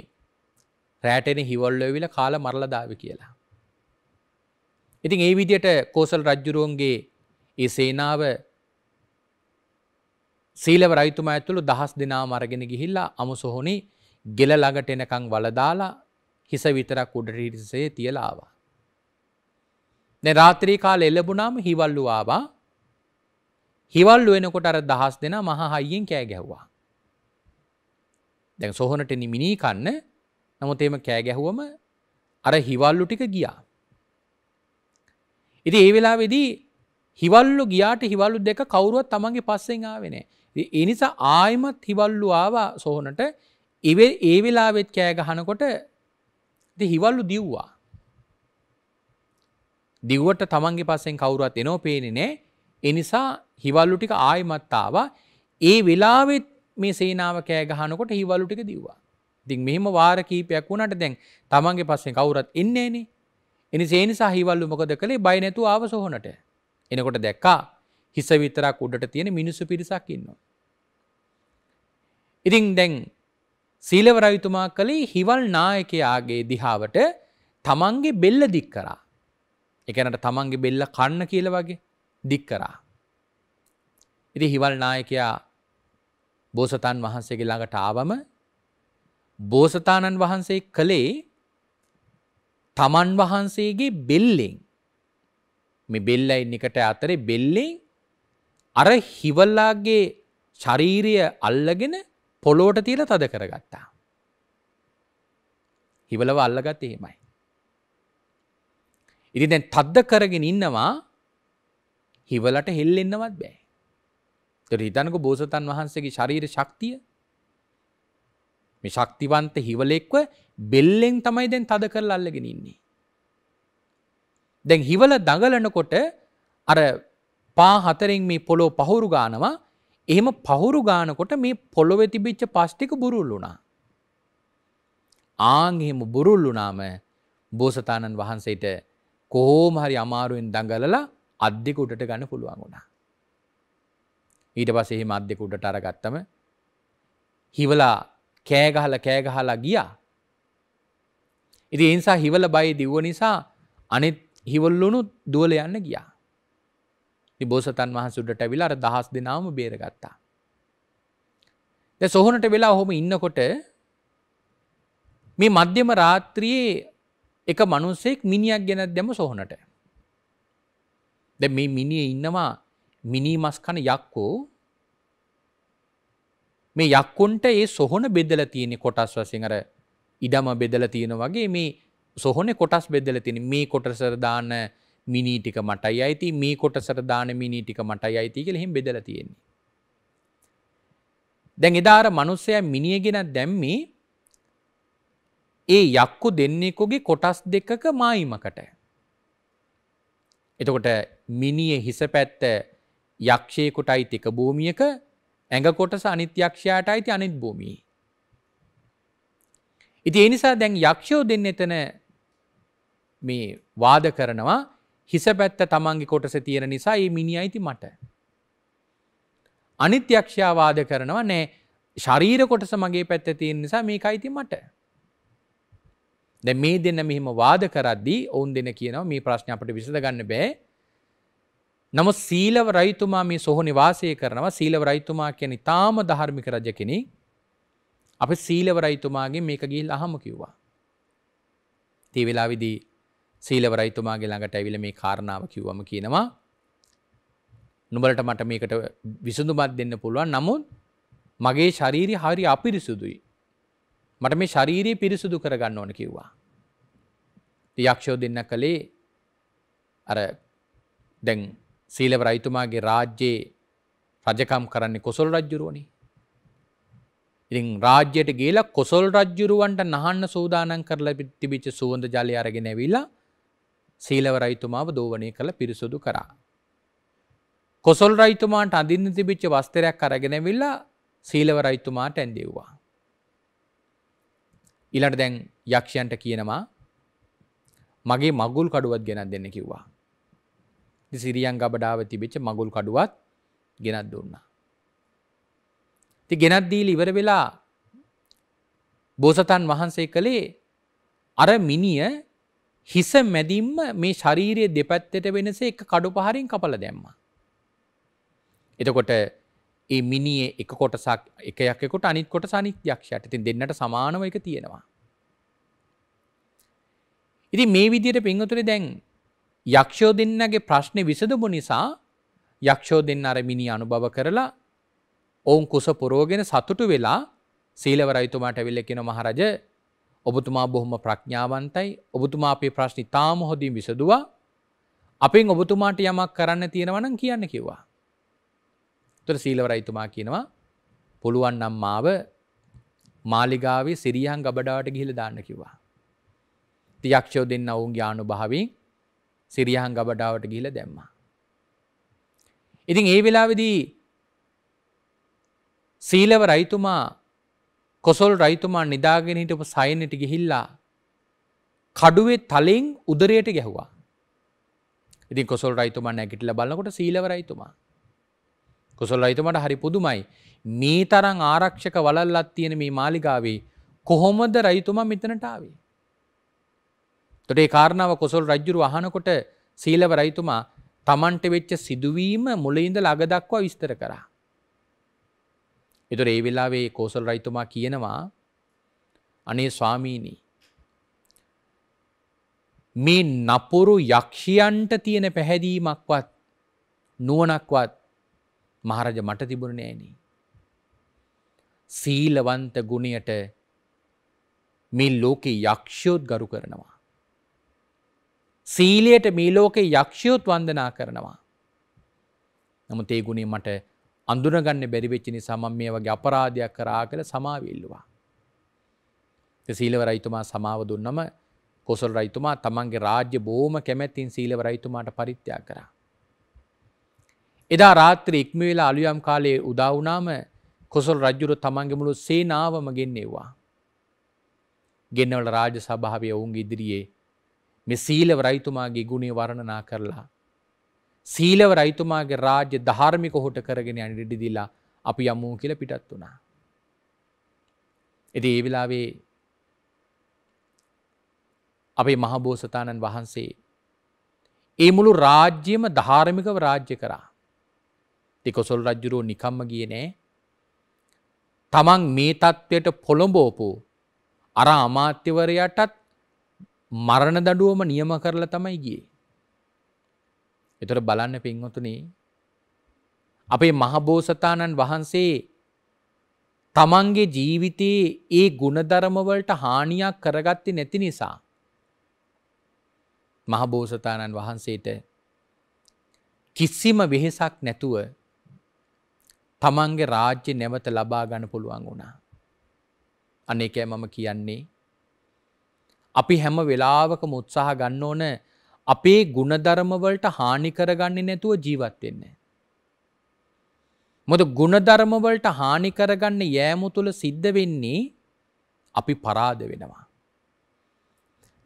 රෑටෙන හිවල්ලොවිල කාල මරලදාව කියලා. ඉතින් ඒ විදියට කෝසල් රජ්ජුරුවන්ගේ ඒ සේනාව සීලව රයිතුම ඇතුළු දහස් දෙනා මරගෙන ගිහිල්ලා අමු සොහොනි ගෙල ළඟට එනකං වලදාලා හිස විතරක් උඩරීරිසේ තියලාවා. දැ රාත්‍රී කාල එල්ලබුණාම හිවල්ලුවාවා හිවල්ලු වෙනකොට අර දහස් දෙෙන මහා හයියෙන් කෑ ගැහ්වා. දැන් සොහොනට නිමිනී කන්න නමුත් එම කෑ ගැහුවම අර හිවල්ලු ටික ගියා. ඉති ඒ වෙලා වෙදී හිවල්ලු ගියාට හිවල්ලු දෙක කවුරුවත් තමන්ගේ පස්සෙන් ආවෙන. එනිසා ආයමත් හිවල්ලු ආවා සොහොනට ඒ වෙලා වෙත් කෑ ගහනකොට හිවල්ලු දිව්වා. දිගුවට තමන්ගේ පස්සෙන් කවුරුවත් එනෝ පේනෙ නෑ එනිසා හිවල්ලු ටික ආයමත්තාව ඒ වෙලාවෙත් මේ සේනාව කෑ ගහනකොට හිවල්ලු ටික දිව්වා. දිං මෙහෙම වාර කීපයක් වුණට දැන් තමන්ගේ පස්සෙන් කවුරත් එන්නේනේ එනි සේනිසා හිවල්ලු මොකද කළේ බයිනැතු ආව සොහොනට එනකොට දැක්කා හිස විතරක් උඩට තියෙන මිනිස්සු පිරිසක් ඉන්නවා. ඉතිං දැන් සීලවරයුතුමා කළේ හිවල් නායකයාගේ දිහාවට තමන්ගේ බෙල්ල දික් කරා. එකනට තමන්ගේ බෙල්ල කන්න කියල වගේ දික් කරා. ඉරි හිවල් නායකයා බෝසතාන් වහන්සේගේ ළඟට ආවම බෝසතාණන් වහන්සේ කළේ තමන් වහන්සේගේ බෙල්ලෙන් මේ බෙල්ලයි නිකට අතරේ බෙල්ලෙන් අර හිවල්ලාගේ ශරීරය අල්ලගෙන පොලෝට තියල තද කරගත්තා. හිවලව අල්ලගත එහෙමයි. ඉරි දැන් තද්ද කරගෙන ඉන්නවා හිවලට හෙල්ලෙන්නවත් බෑ. තොට හිතනක බෝසතන් වහන්සේගේ ශරීර ශක්තිය මේ ශක්තිවන්ත හිවලෙක්ව බෙල්ලෙන් තමයි දැන් තද කරල අල්ලගෙන ඉන්නේ. දැන් හිවල දඟලනකොට අර පා හතරෙන් මේ පොලෝ පහුරු ගානවා එහෙම පහුරු ගානකොට මේ පොළොවෙ තිබිච්ච පස්්ටික බුරුල් වුණා. ආංහෙම බුරුල් වුනාම බෝසතාණන් වහන්සේට කොහෝම හරි අමාරුවෙන් දඟලලා අධ්‍යක උඩට ගන්න පුළුවන් වුණා. ඊට පස්ස එහෙම අධ්‍යක උඩට අරගත්තම හිවලා කෑගහල කෑගහලා ගියා. ඉති එනිසා හිවල බයි දිව්ව නිසා අනෙත් හිවල්ලුණු දුවල යන්න ගියා. බෝසතන් වහන්සුඩට ඇවිලා අර දහස් දෙනාම බේරගත්තා. ද සොහොනට වෙලා හොම ඉන්නකොට මේ මධ්‍යම රාත්‍රියයේ එක මනුස්සෙක් මිනිියක් ගෙනත් දැම සොහොනට ද මේ මිනිිය ඉන්නවා මිනී මස්කන යක්කෝ මේ යක්කොන්ට ඒ සොහොන බෙදල තියෙනෙ කොටස් වසිඟර ඉඩම බෙදල තියෙන වගේ මේ සොහොන කොටස් බෙදල තියෙන මේ කොටසරදාන මිනීටික මටයි අයිති මේ කොටසරදාන මිනිටික මටයි අයිති කියල හෙම බෙදල තියෙන්නේ දැන් එදාර මනුස්සය මිනිියගෙන දැම්මේ ඒ යක්කු දෙන්නෙකුගේ කොටස් දෙකක මායිමකට. එතකොට මිනිිය හිස පැත්ත යක්ෂයකුට අයිතික භූමියක ඇඟකොටස අනිත්‍යක්ෂයාට අයිති අනිත් භූමී. ඉති එනිසා දැන් යක්ෂෝ දෙන්න එතන මේ වාද කරනවා හිස පැත්ත තමන්ගේ කොටස තියෙන නිසා ඒ මිනි අයිති මට. අනිත්‍යක්ෂයා වාද කරනවා නෑ ශරීර කොටස මගේ පැත්ත තියෙන නිසා මේ අයිති මට. දැ මේ දෙන්න මෙහෙම වාද කරද්දී ඔවුන් දෙන කියනව මේ ප්‍රශ්න අපට විසඳගන්න බෑ. නමුත් සීලව රයිතුමා මේ සොහොනි වාසය කරනවා සීලව රයිතුමා කියන ඉතාම ධර්මික රජ කෙනෙ අප සීලව රයිතුමාගේ මේක ගිල් අහම කිව්වා. තිය වෙලා විදී සීලව රයිතුමාගේ ළඟට ඇවිල මේ කාරණාව කිව්වම කියනවා නුබලට මට මේකට විසඳුමත් දෙන්න පුළුවන් නමුත් මගේ ශරීරි හරි අපිරිසුදුයි. මට මේ ශරීරයේ පිරිසුදු කරගන්න ඕන කිව්වා. යක්ෂෝ දෙන්න කළේ අර දැන් සීලව රයිතුමාගේ රාජ්‍යයේ රජකම් කරන්නේ කොසොල් රජ්ජුරුවනි. ඉතින් රාජ්‍යයට ගේලා කොසොල් රජ්ජුරුවන්ට නහන්න සූදානන් කරලා තිබිච්ච සුවඳ ජලය අරගෙන ඇවිල්ලා සීලව රයිතුමාව දෝවනය කළ පිරිසුදු කරා. කොසොල් රයිතුමාන්ට අඳින්න තිබිච්ච වස්තරයක් අරගෙනවිල්ලා සීලව රයිතුමාට ඇන්දෙව්වා. ඉලට දැන් යක්ෂයන්ට කියනවා මගේ මගුල් කඩුවත් ගෙනත් දෙන්න කිව්වා. සිරියන් ගබඩාව තිබිච්ච මගුල් කඩුවත් ගෙනත් දුන්නා. ති ගෙනත් දීල ඉවර වෙලා බෝසතන් වහන්සේ කළේ අර මිනිිය හිස මැදින්ම මේ ශරීරයේ දෙපැත්තට වෙනස එක කඩු පහරින් කපල දැම්ම. එතකොට ඒ මිනිිය එක කොටසක් එකයක්කොට අනිත් කොට සනිත් යක්ෂයට තින් දෙන්නට සමානව එක තියෙනවා. ඉති මේ විදියට පිංහතුරි දැන් යක්ෂෝ දෙන්නගේ ප්‍රශ්නය විසඳපු නිසා යක්ෂෝ දෙන්න අර මිනි අනුභව කරලා ඔවුන් කුස පුරෝගෙන සතුටු වෙලා සීලවරයිතුමාට විල්ලකෙන මහරජ ඔබතුමා බොහොම ප්‍රඥාවන්තයි ඔබතුමා අපේ ප්‍රශ්නි තාම හොදින් විසදවා අපෙන් ඔබතුමාට යමක් කරන්න තියෙනවනම් කියන්න කිව්වා. තුර සීලවරයිතුමා කියනවා පුළුවන් නම් මාව මාලිගාවේ සිරියහන් ගබඩාවට ගිහිල දාන්න කිව්වා. තියක්ෂෝ දෙන්න ඔවුන් යානු භාවින් සිරියහන් ගබඩාවට ගිල දැම්මා. ඉතින් ඒ වෙලාවෙදී සීලව රයිතුමා කොසොල් රයිතුමා නිදාගෙන හිටපු සයිනට ගිහිල්ලා කඩුවේ තලෙන් උදරයට ගැහ්වා. ඉති කොසල් රයිතුමා නැගිටල බලකොට සීලව රයිතුමා. කොසල් රයිතුමට හරි පුදුමයි මේ තරං ආරක්ෂක වලල්ලත් තියෙන මේ මාලිගාවේ කොහොමද රයිතුමා මෙතනටාවේ. තොට ඒ කාරණාව කොසොල් රජ්ජුරු අහනකොට සීලව රයිතුමා තමන්ට වෙච්ච සිදුවීම මුලඉඳ ලගදක්වා විස්තර කරා. එතුර ඒ වෙලාවේ කෝසල් රයිතුමා කියනවා අනේ ස්වාමීණී. මේ නපුරු යක්ෂයන්ට තියෙන පැහැදීමක්වත් නුවනක්වත් මහරජ මට තිබුණ නෑනී. සීලවන්ත ගුණයට මේ ලෝකෙ යක්ෂයෝත් ගරු කරනවා. සීලියට මේ ලෝකේ යක්ෂයොත් වන්දනා කරනවා. නමුත් ඒ ගුණේ මට අඳුනගන්න බැරිවෙච්චි නිසා මම මේ වගේ අපරාධයක් කරා කියලා සමාව ඉල්ලුවා. සීලව රයිතුමා සමාව දුන්නම කොසල් රයිතුමා තමන්ගේ රාජ්‍ය බෝම කැමැත්තින් සීලව රයිතුමාට පරිත්‍යා කරා. එදා රාත්‍රී ඉක්ම වෙලා අලුයම් කාලයේ උදාවනාම කොසල් රජ්ජුරු තමන්ගෙමුළු සේනාවම ගෙන්නේවා. ගෙන්නවල රාජ සභාවය ඔවුන් ඉදිරියේ මේ සීලව රයිතුමාගේ ගුණේ වරණනා කරලා. සීලව රයිතුමාගේ රාජ්‍ය ධාර්මික හොට කරගෙන අනි ඩිදිලා අපි යම්මූ කියල පිටත් වුණා. එති ඒ වෙලාවේ අපේ මහබෝසතාණන් වහන්සේ. ඒ මුළු රාජ්‍යම ධාර්මිකව රාජ්‍ය කරා. තිකොසොල් රජ්ජුරෝ නිකම්ම ගිය නෑ. තමන් මේ තත්ත්වයට පොළොඹෝපු අර අමාත්‍යවරයටත් මරණ දඩුවම නියම කරලා තමයි ගිය. එතොට බලන්න පින්වතුනේ අපේ මහබෝසතාණන් වහන්සේ තමන්ගේ ජීවිතයේ ඒ ගුණධරමවලට හානියක් කරගත්ති නැති නිසා. මහබෝසතාණන් වහන්සේට කිසිම වෙහෙසක් නැතුව තමන්ගේ රාජ්‍ය නැවත ලබා ගණ පුළුවන් වුණා. අනේකෑ මම කියන්නේ අපි හැම වෙලාවක මුත්සාහ ගන්න ඕන අපේ ගුණධර්මවලට හානි කරගන්නේ නැතුව ජීවත්වෙන්නේ. මොද ගුණධර්මවලට හානි කරගන්න යෑමු තුළ සිද්ධ වෙන්නේ අපි පරාද වෙනවා.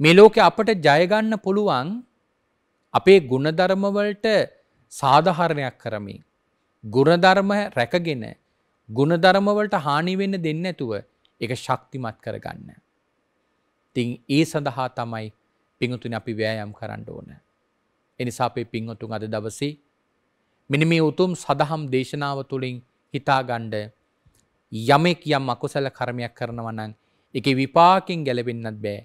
මෙලෝක අපට ජයගන්න පුළුවන් අපේ ගුණධර්මවලට සාධහරණයක් කරමින්. ගුණධර්ම රැකගෙන ගුණධර්මවලට හානිවෙන්න දෙන්න ඇතුව එක ශක්තිමත් කරගන්න. තින් ඒ සඳහා තමයි පිඟුතුන අපි වෑයම් කරන්න ඕන. එනිසා අපේ පිංහතුන් අද දවසේ මෙනි මේ උතුම් සදහම් දේශනාව තුළින් හිතාගණ්ඩ යමෙක් යම් අකුසල කරමයක් කරනවනං එක විපාකින් ගැලවෙන්නත් බෑ.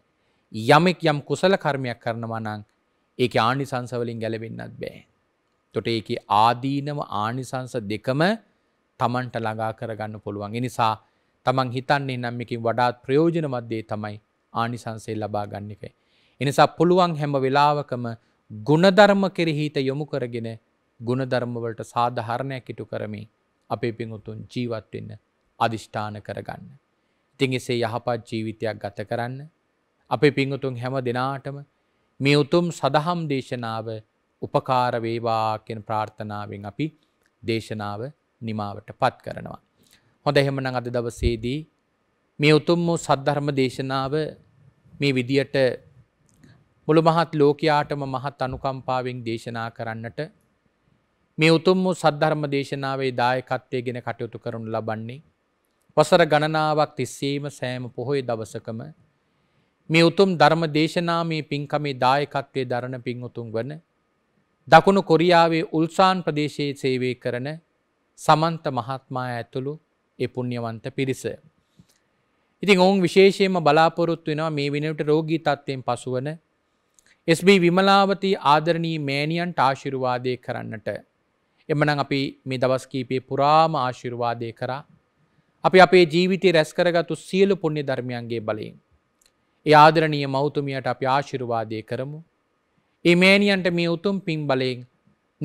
යමෙක් යම් කුසල කර්මයක් කරනවනං ඒක ආනිසංසවලින් ගැලවෙන්නත් බෑ. තොට ඒක ආදීනව ආනිසංස දෙකම තමන්ට ළඟා කරගන්න පුළුවන්. එනිසා තමන් හිතන්නේ නම්මකින් වඩාත් ප්‍රයෝජනමත්දේ තමයි ආනිසංසේ ලබා ගන්න එකයි. එනිසා පුළුවන් හැම වෙලාවකම ගුණධර්ම කෙරෙහිත යොමු කරගෙන ගුණධර්මවලට සාධහරණයක් ඉටු කරමින් අපේ පිඟුතුන් ජීවත්වෙන්න අධිෂ්ඨාන කරගන්න. ඉතින් එසේ යහපත් ජීවිතයක් ගත කරන්න අපේ පිංහතුන් හැම දෙනාටම මේ උතුම් සදහම් දේශනාව උපකාරවේවා කියෙන ප්‍රාර්ථනාවෙන් අපි දේශනාව නිමාවට පත් කරනවා. හොඳ එහෙමන අද දවසේදී මේ උතුම් වූ සද්ධර්ම දේශනාව මේ විදියට මුළු මහත් ලෝකයාටම මහත් අනුකම්පාවෙන් දේශනා කරන්නට මේ උතුම් වූ සද්ධර්ම දේශනාවේ දායකත්වයගෙන කටයුතු කරනු ලබන්නේ වසර ගණනාවක් තිස්සේම සෑම පොහොය දවසකම මේ උතුම් ධර්ම දේශනාමී පින්කමේ දායකත්වය දරණ පින් උතුම් වන දකුණු කොරියාවේ උල්සාන් ප්‍රදේශයේ සේවය කරන සමන්ත මහත්මා ඇතුළු එපුුණ්්‍යවන්ත පිරිස. ඉතින් ඔවුන් විශේෂයෙන්ම බලාපොරොත්තු වෙනවා මේ වෙනට රෝගී තත්ත්වයෙන් පසුවන SB විමලාවති ආදරණී මෑණියන්ට ආශිර්වාදය කරන්නට එමනම් අපි මේ දවස් කීපේ පුරාම ආශිර්වාදය කරා අපි අපේ ජීවිතය රැස් කරගත්තු සියලු පුණ්‍ය ධර්මයන්ගේ බලයෙන් ඒ ආදරණීය මෞතුමියට අපි ආශිර්වාදය කරමු ඒ මෑණියන්ට මේ උතුම් පින් බලයෙන්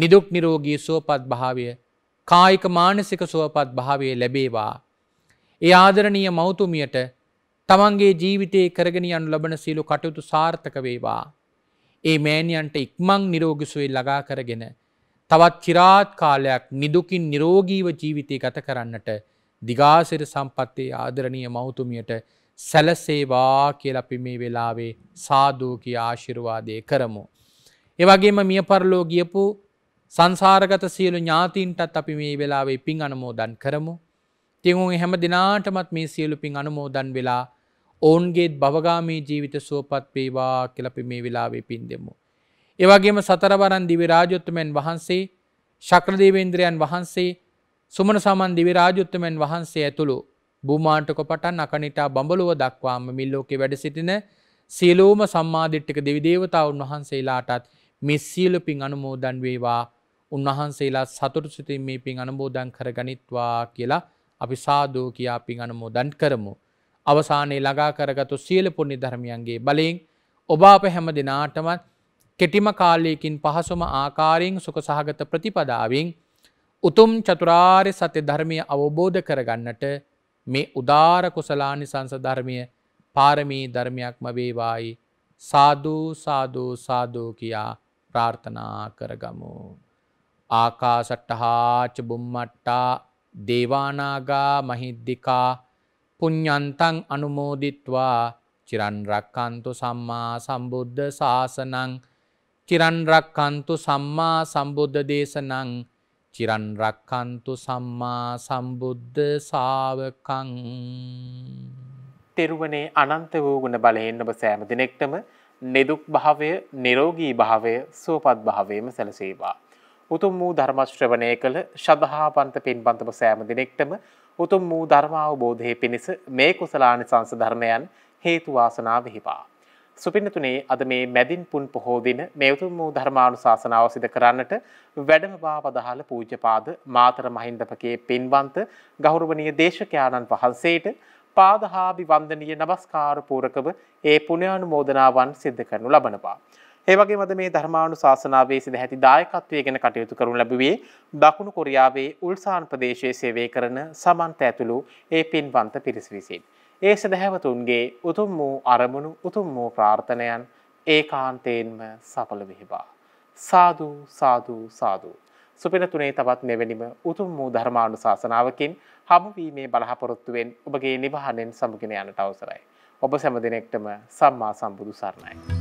නිදුක් නිරෝගී සුවපත් භාවය කායික මානසික සුවපත් භාවය ලැබේවා ඒ ආදරණීය මෞතුමියට තමන්ගේ ජීවිතයේ කරගෙනියන් ලබන සීලු කටයුතු සාර්ථක වේවා. ඒ මෑණියන්ට ඉක්මං නිරෝගිසුවේ ලගා කරගෙන තවත් චිරාත් කාලයක් නිදුකින් නිරෝගීව ජීවිතය ගත කරන්නට දිගාසිර සම්පත්තේ ආදරණීය මෞතුමියට සැලසේවා කියල අපි මේ වෙලාවේ සාධූකි ආශිරවාදය කරමු. එවගේම මිය පරලෝ ගියපු සංසාරගත සියලු ඥාතීන්ටත් අපි මේ වෙලාවේ පින් අනමෝදන් කරමු. තිංඋන් හැම දෙනාටමත් මේ සියලුපින් අනුමෝදන් වෙලා ඔවුන්ගේත් බවගාමී ජීවිත සුවපත් වේවා කලපි මේ වෙලාවේ පින් දෙමු. ඒවගේම සතරවරන් දිවිරාජොත්තමයන් වහන්සේ ශක්‍රදීවේන්ද්‍රයන් වහන්සේ සුමන සමන් දිවිරාජුත්තමයන් වහන්සේ ඇතුළු බුමාන්ටක පටන් අකනිටා බඹලුව දක්වාම මිල්ලෝකෙ වැඩ සිටින සියලූම සම්මාධිට්ටික දෙවිදේවතාවන් වහන්සේලාටත් මෙස්සීලු පින් අනුමෝදන් වේවා උන්වහන්සේලා සතුරු සිතින් මේ පින් අනුබෝදන් කර ගනිත්වා කියලා අපි සාදෝ කියා පින් අනමෝදන් කරමු. අවසානයේ ළඟා කරගතු සියලපුුණි ධර්මියන්ගේ බලයෙන් ඔබ අප හැම දෙනාටමත් කෙටිම කාලයකින් පහසුම ආකාරයෙන් සුක සහගත ප්‍රතිපදාවෙන් උතුම් චතුරාර්ය සත්‍ය ධර්මය අවබෝධ කරගන්නට මේ උදාර කුසලානි සංසධර්මය පාරමී ධර්මයක්ම වේවායි සාධූ සාධූ සාධූ කියා ප්‍රාර්ථනා කරගමු. ආකා සට්ටහාච බුම්මට්ටා දේවානාගා මහිද්දිකා පුඤ්ඥන්තං අනුමෝදිත්වා චිරන්රක්කන්තු සම්මා සම්බුද්ධ ශාසනං චිරන්රක්කන්තු සම්මා සම්බුද්ධ දේශනං චිරන්රක්කන්තු සම්මා සම්බුද්ධ සාාවකං තෙරුවනේ අනන්ත වූ ගුණ බලයෙන් ඔබ සෑම දිනෙක්ටම නෙදුක් භාවය නිරෝගී භාවය සුවපත් භාවයම සැලසේවා. උතුම් වූ ධර්මශ්‍රවණය කළ ශදහාපන්ත පින්බන්තම සෑම දිනෙක්ටම උතුම් වූ ධර්මාවබෝධය පිණිස මේ කුසලානි සංස ධර්මයන් හේතුවාසනා විහිපා. සුපිනතුනේ අද මේ මැදින් පුන් පොහෝදින මේ උතුම් වූ ධර්මානු ශාසනාව සිද කරන්නට වැඩමවා වදහල පූජපාද මාතර මහින්දපකේ පින්වන්ත ගෞරවනීය දේශකයාණන් වහන්සේට පාදහාබි වන්දනීය නමස්කාර පූරකව ඒ පුණ්‍යානුමෝදනාවන් සිද්ධ කරනු ලබනවා. ඒවගේ මද මේ ධර්මාණු ශාසනාවේ සිද හැති දායකත්වය ගෙන කටයුතු කරු ලැබුවේ දකුණු කොරියාවේ උල්සාන් ප්‍රදේශයේ සේවය කරන සමන්ත ඇතුළු ඒ පින්වන්ත පිරිස් විසින්. ඒ සදහැවතුන්ගේ උතුම් වූ අරමුණු උතුම් වූ ප්‍රාර්ථනයන් ඒ කාන්තයෙන්ම සඵල වෙහිවා. සාධූ සාධූ සාධූ. සුපෙනතුනේ තවත් මෙවැනිම උතුම් වූ ධර්මාණු ශාසනාවකින් හමුවීමේ බලහපොරොත්තුවෙන් ඔබගේ නිවහනෙන් සමුගෙන යනට අවසරයි. ඔබ සැමදිනෙක්ටම සම්මා සම්බුදු සරණයි.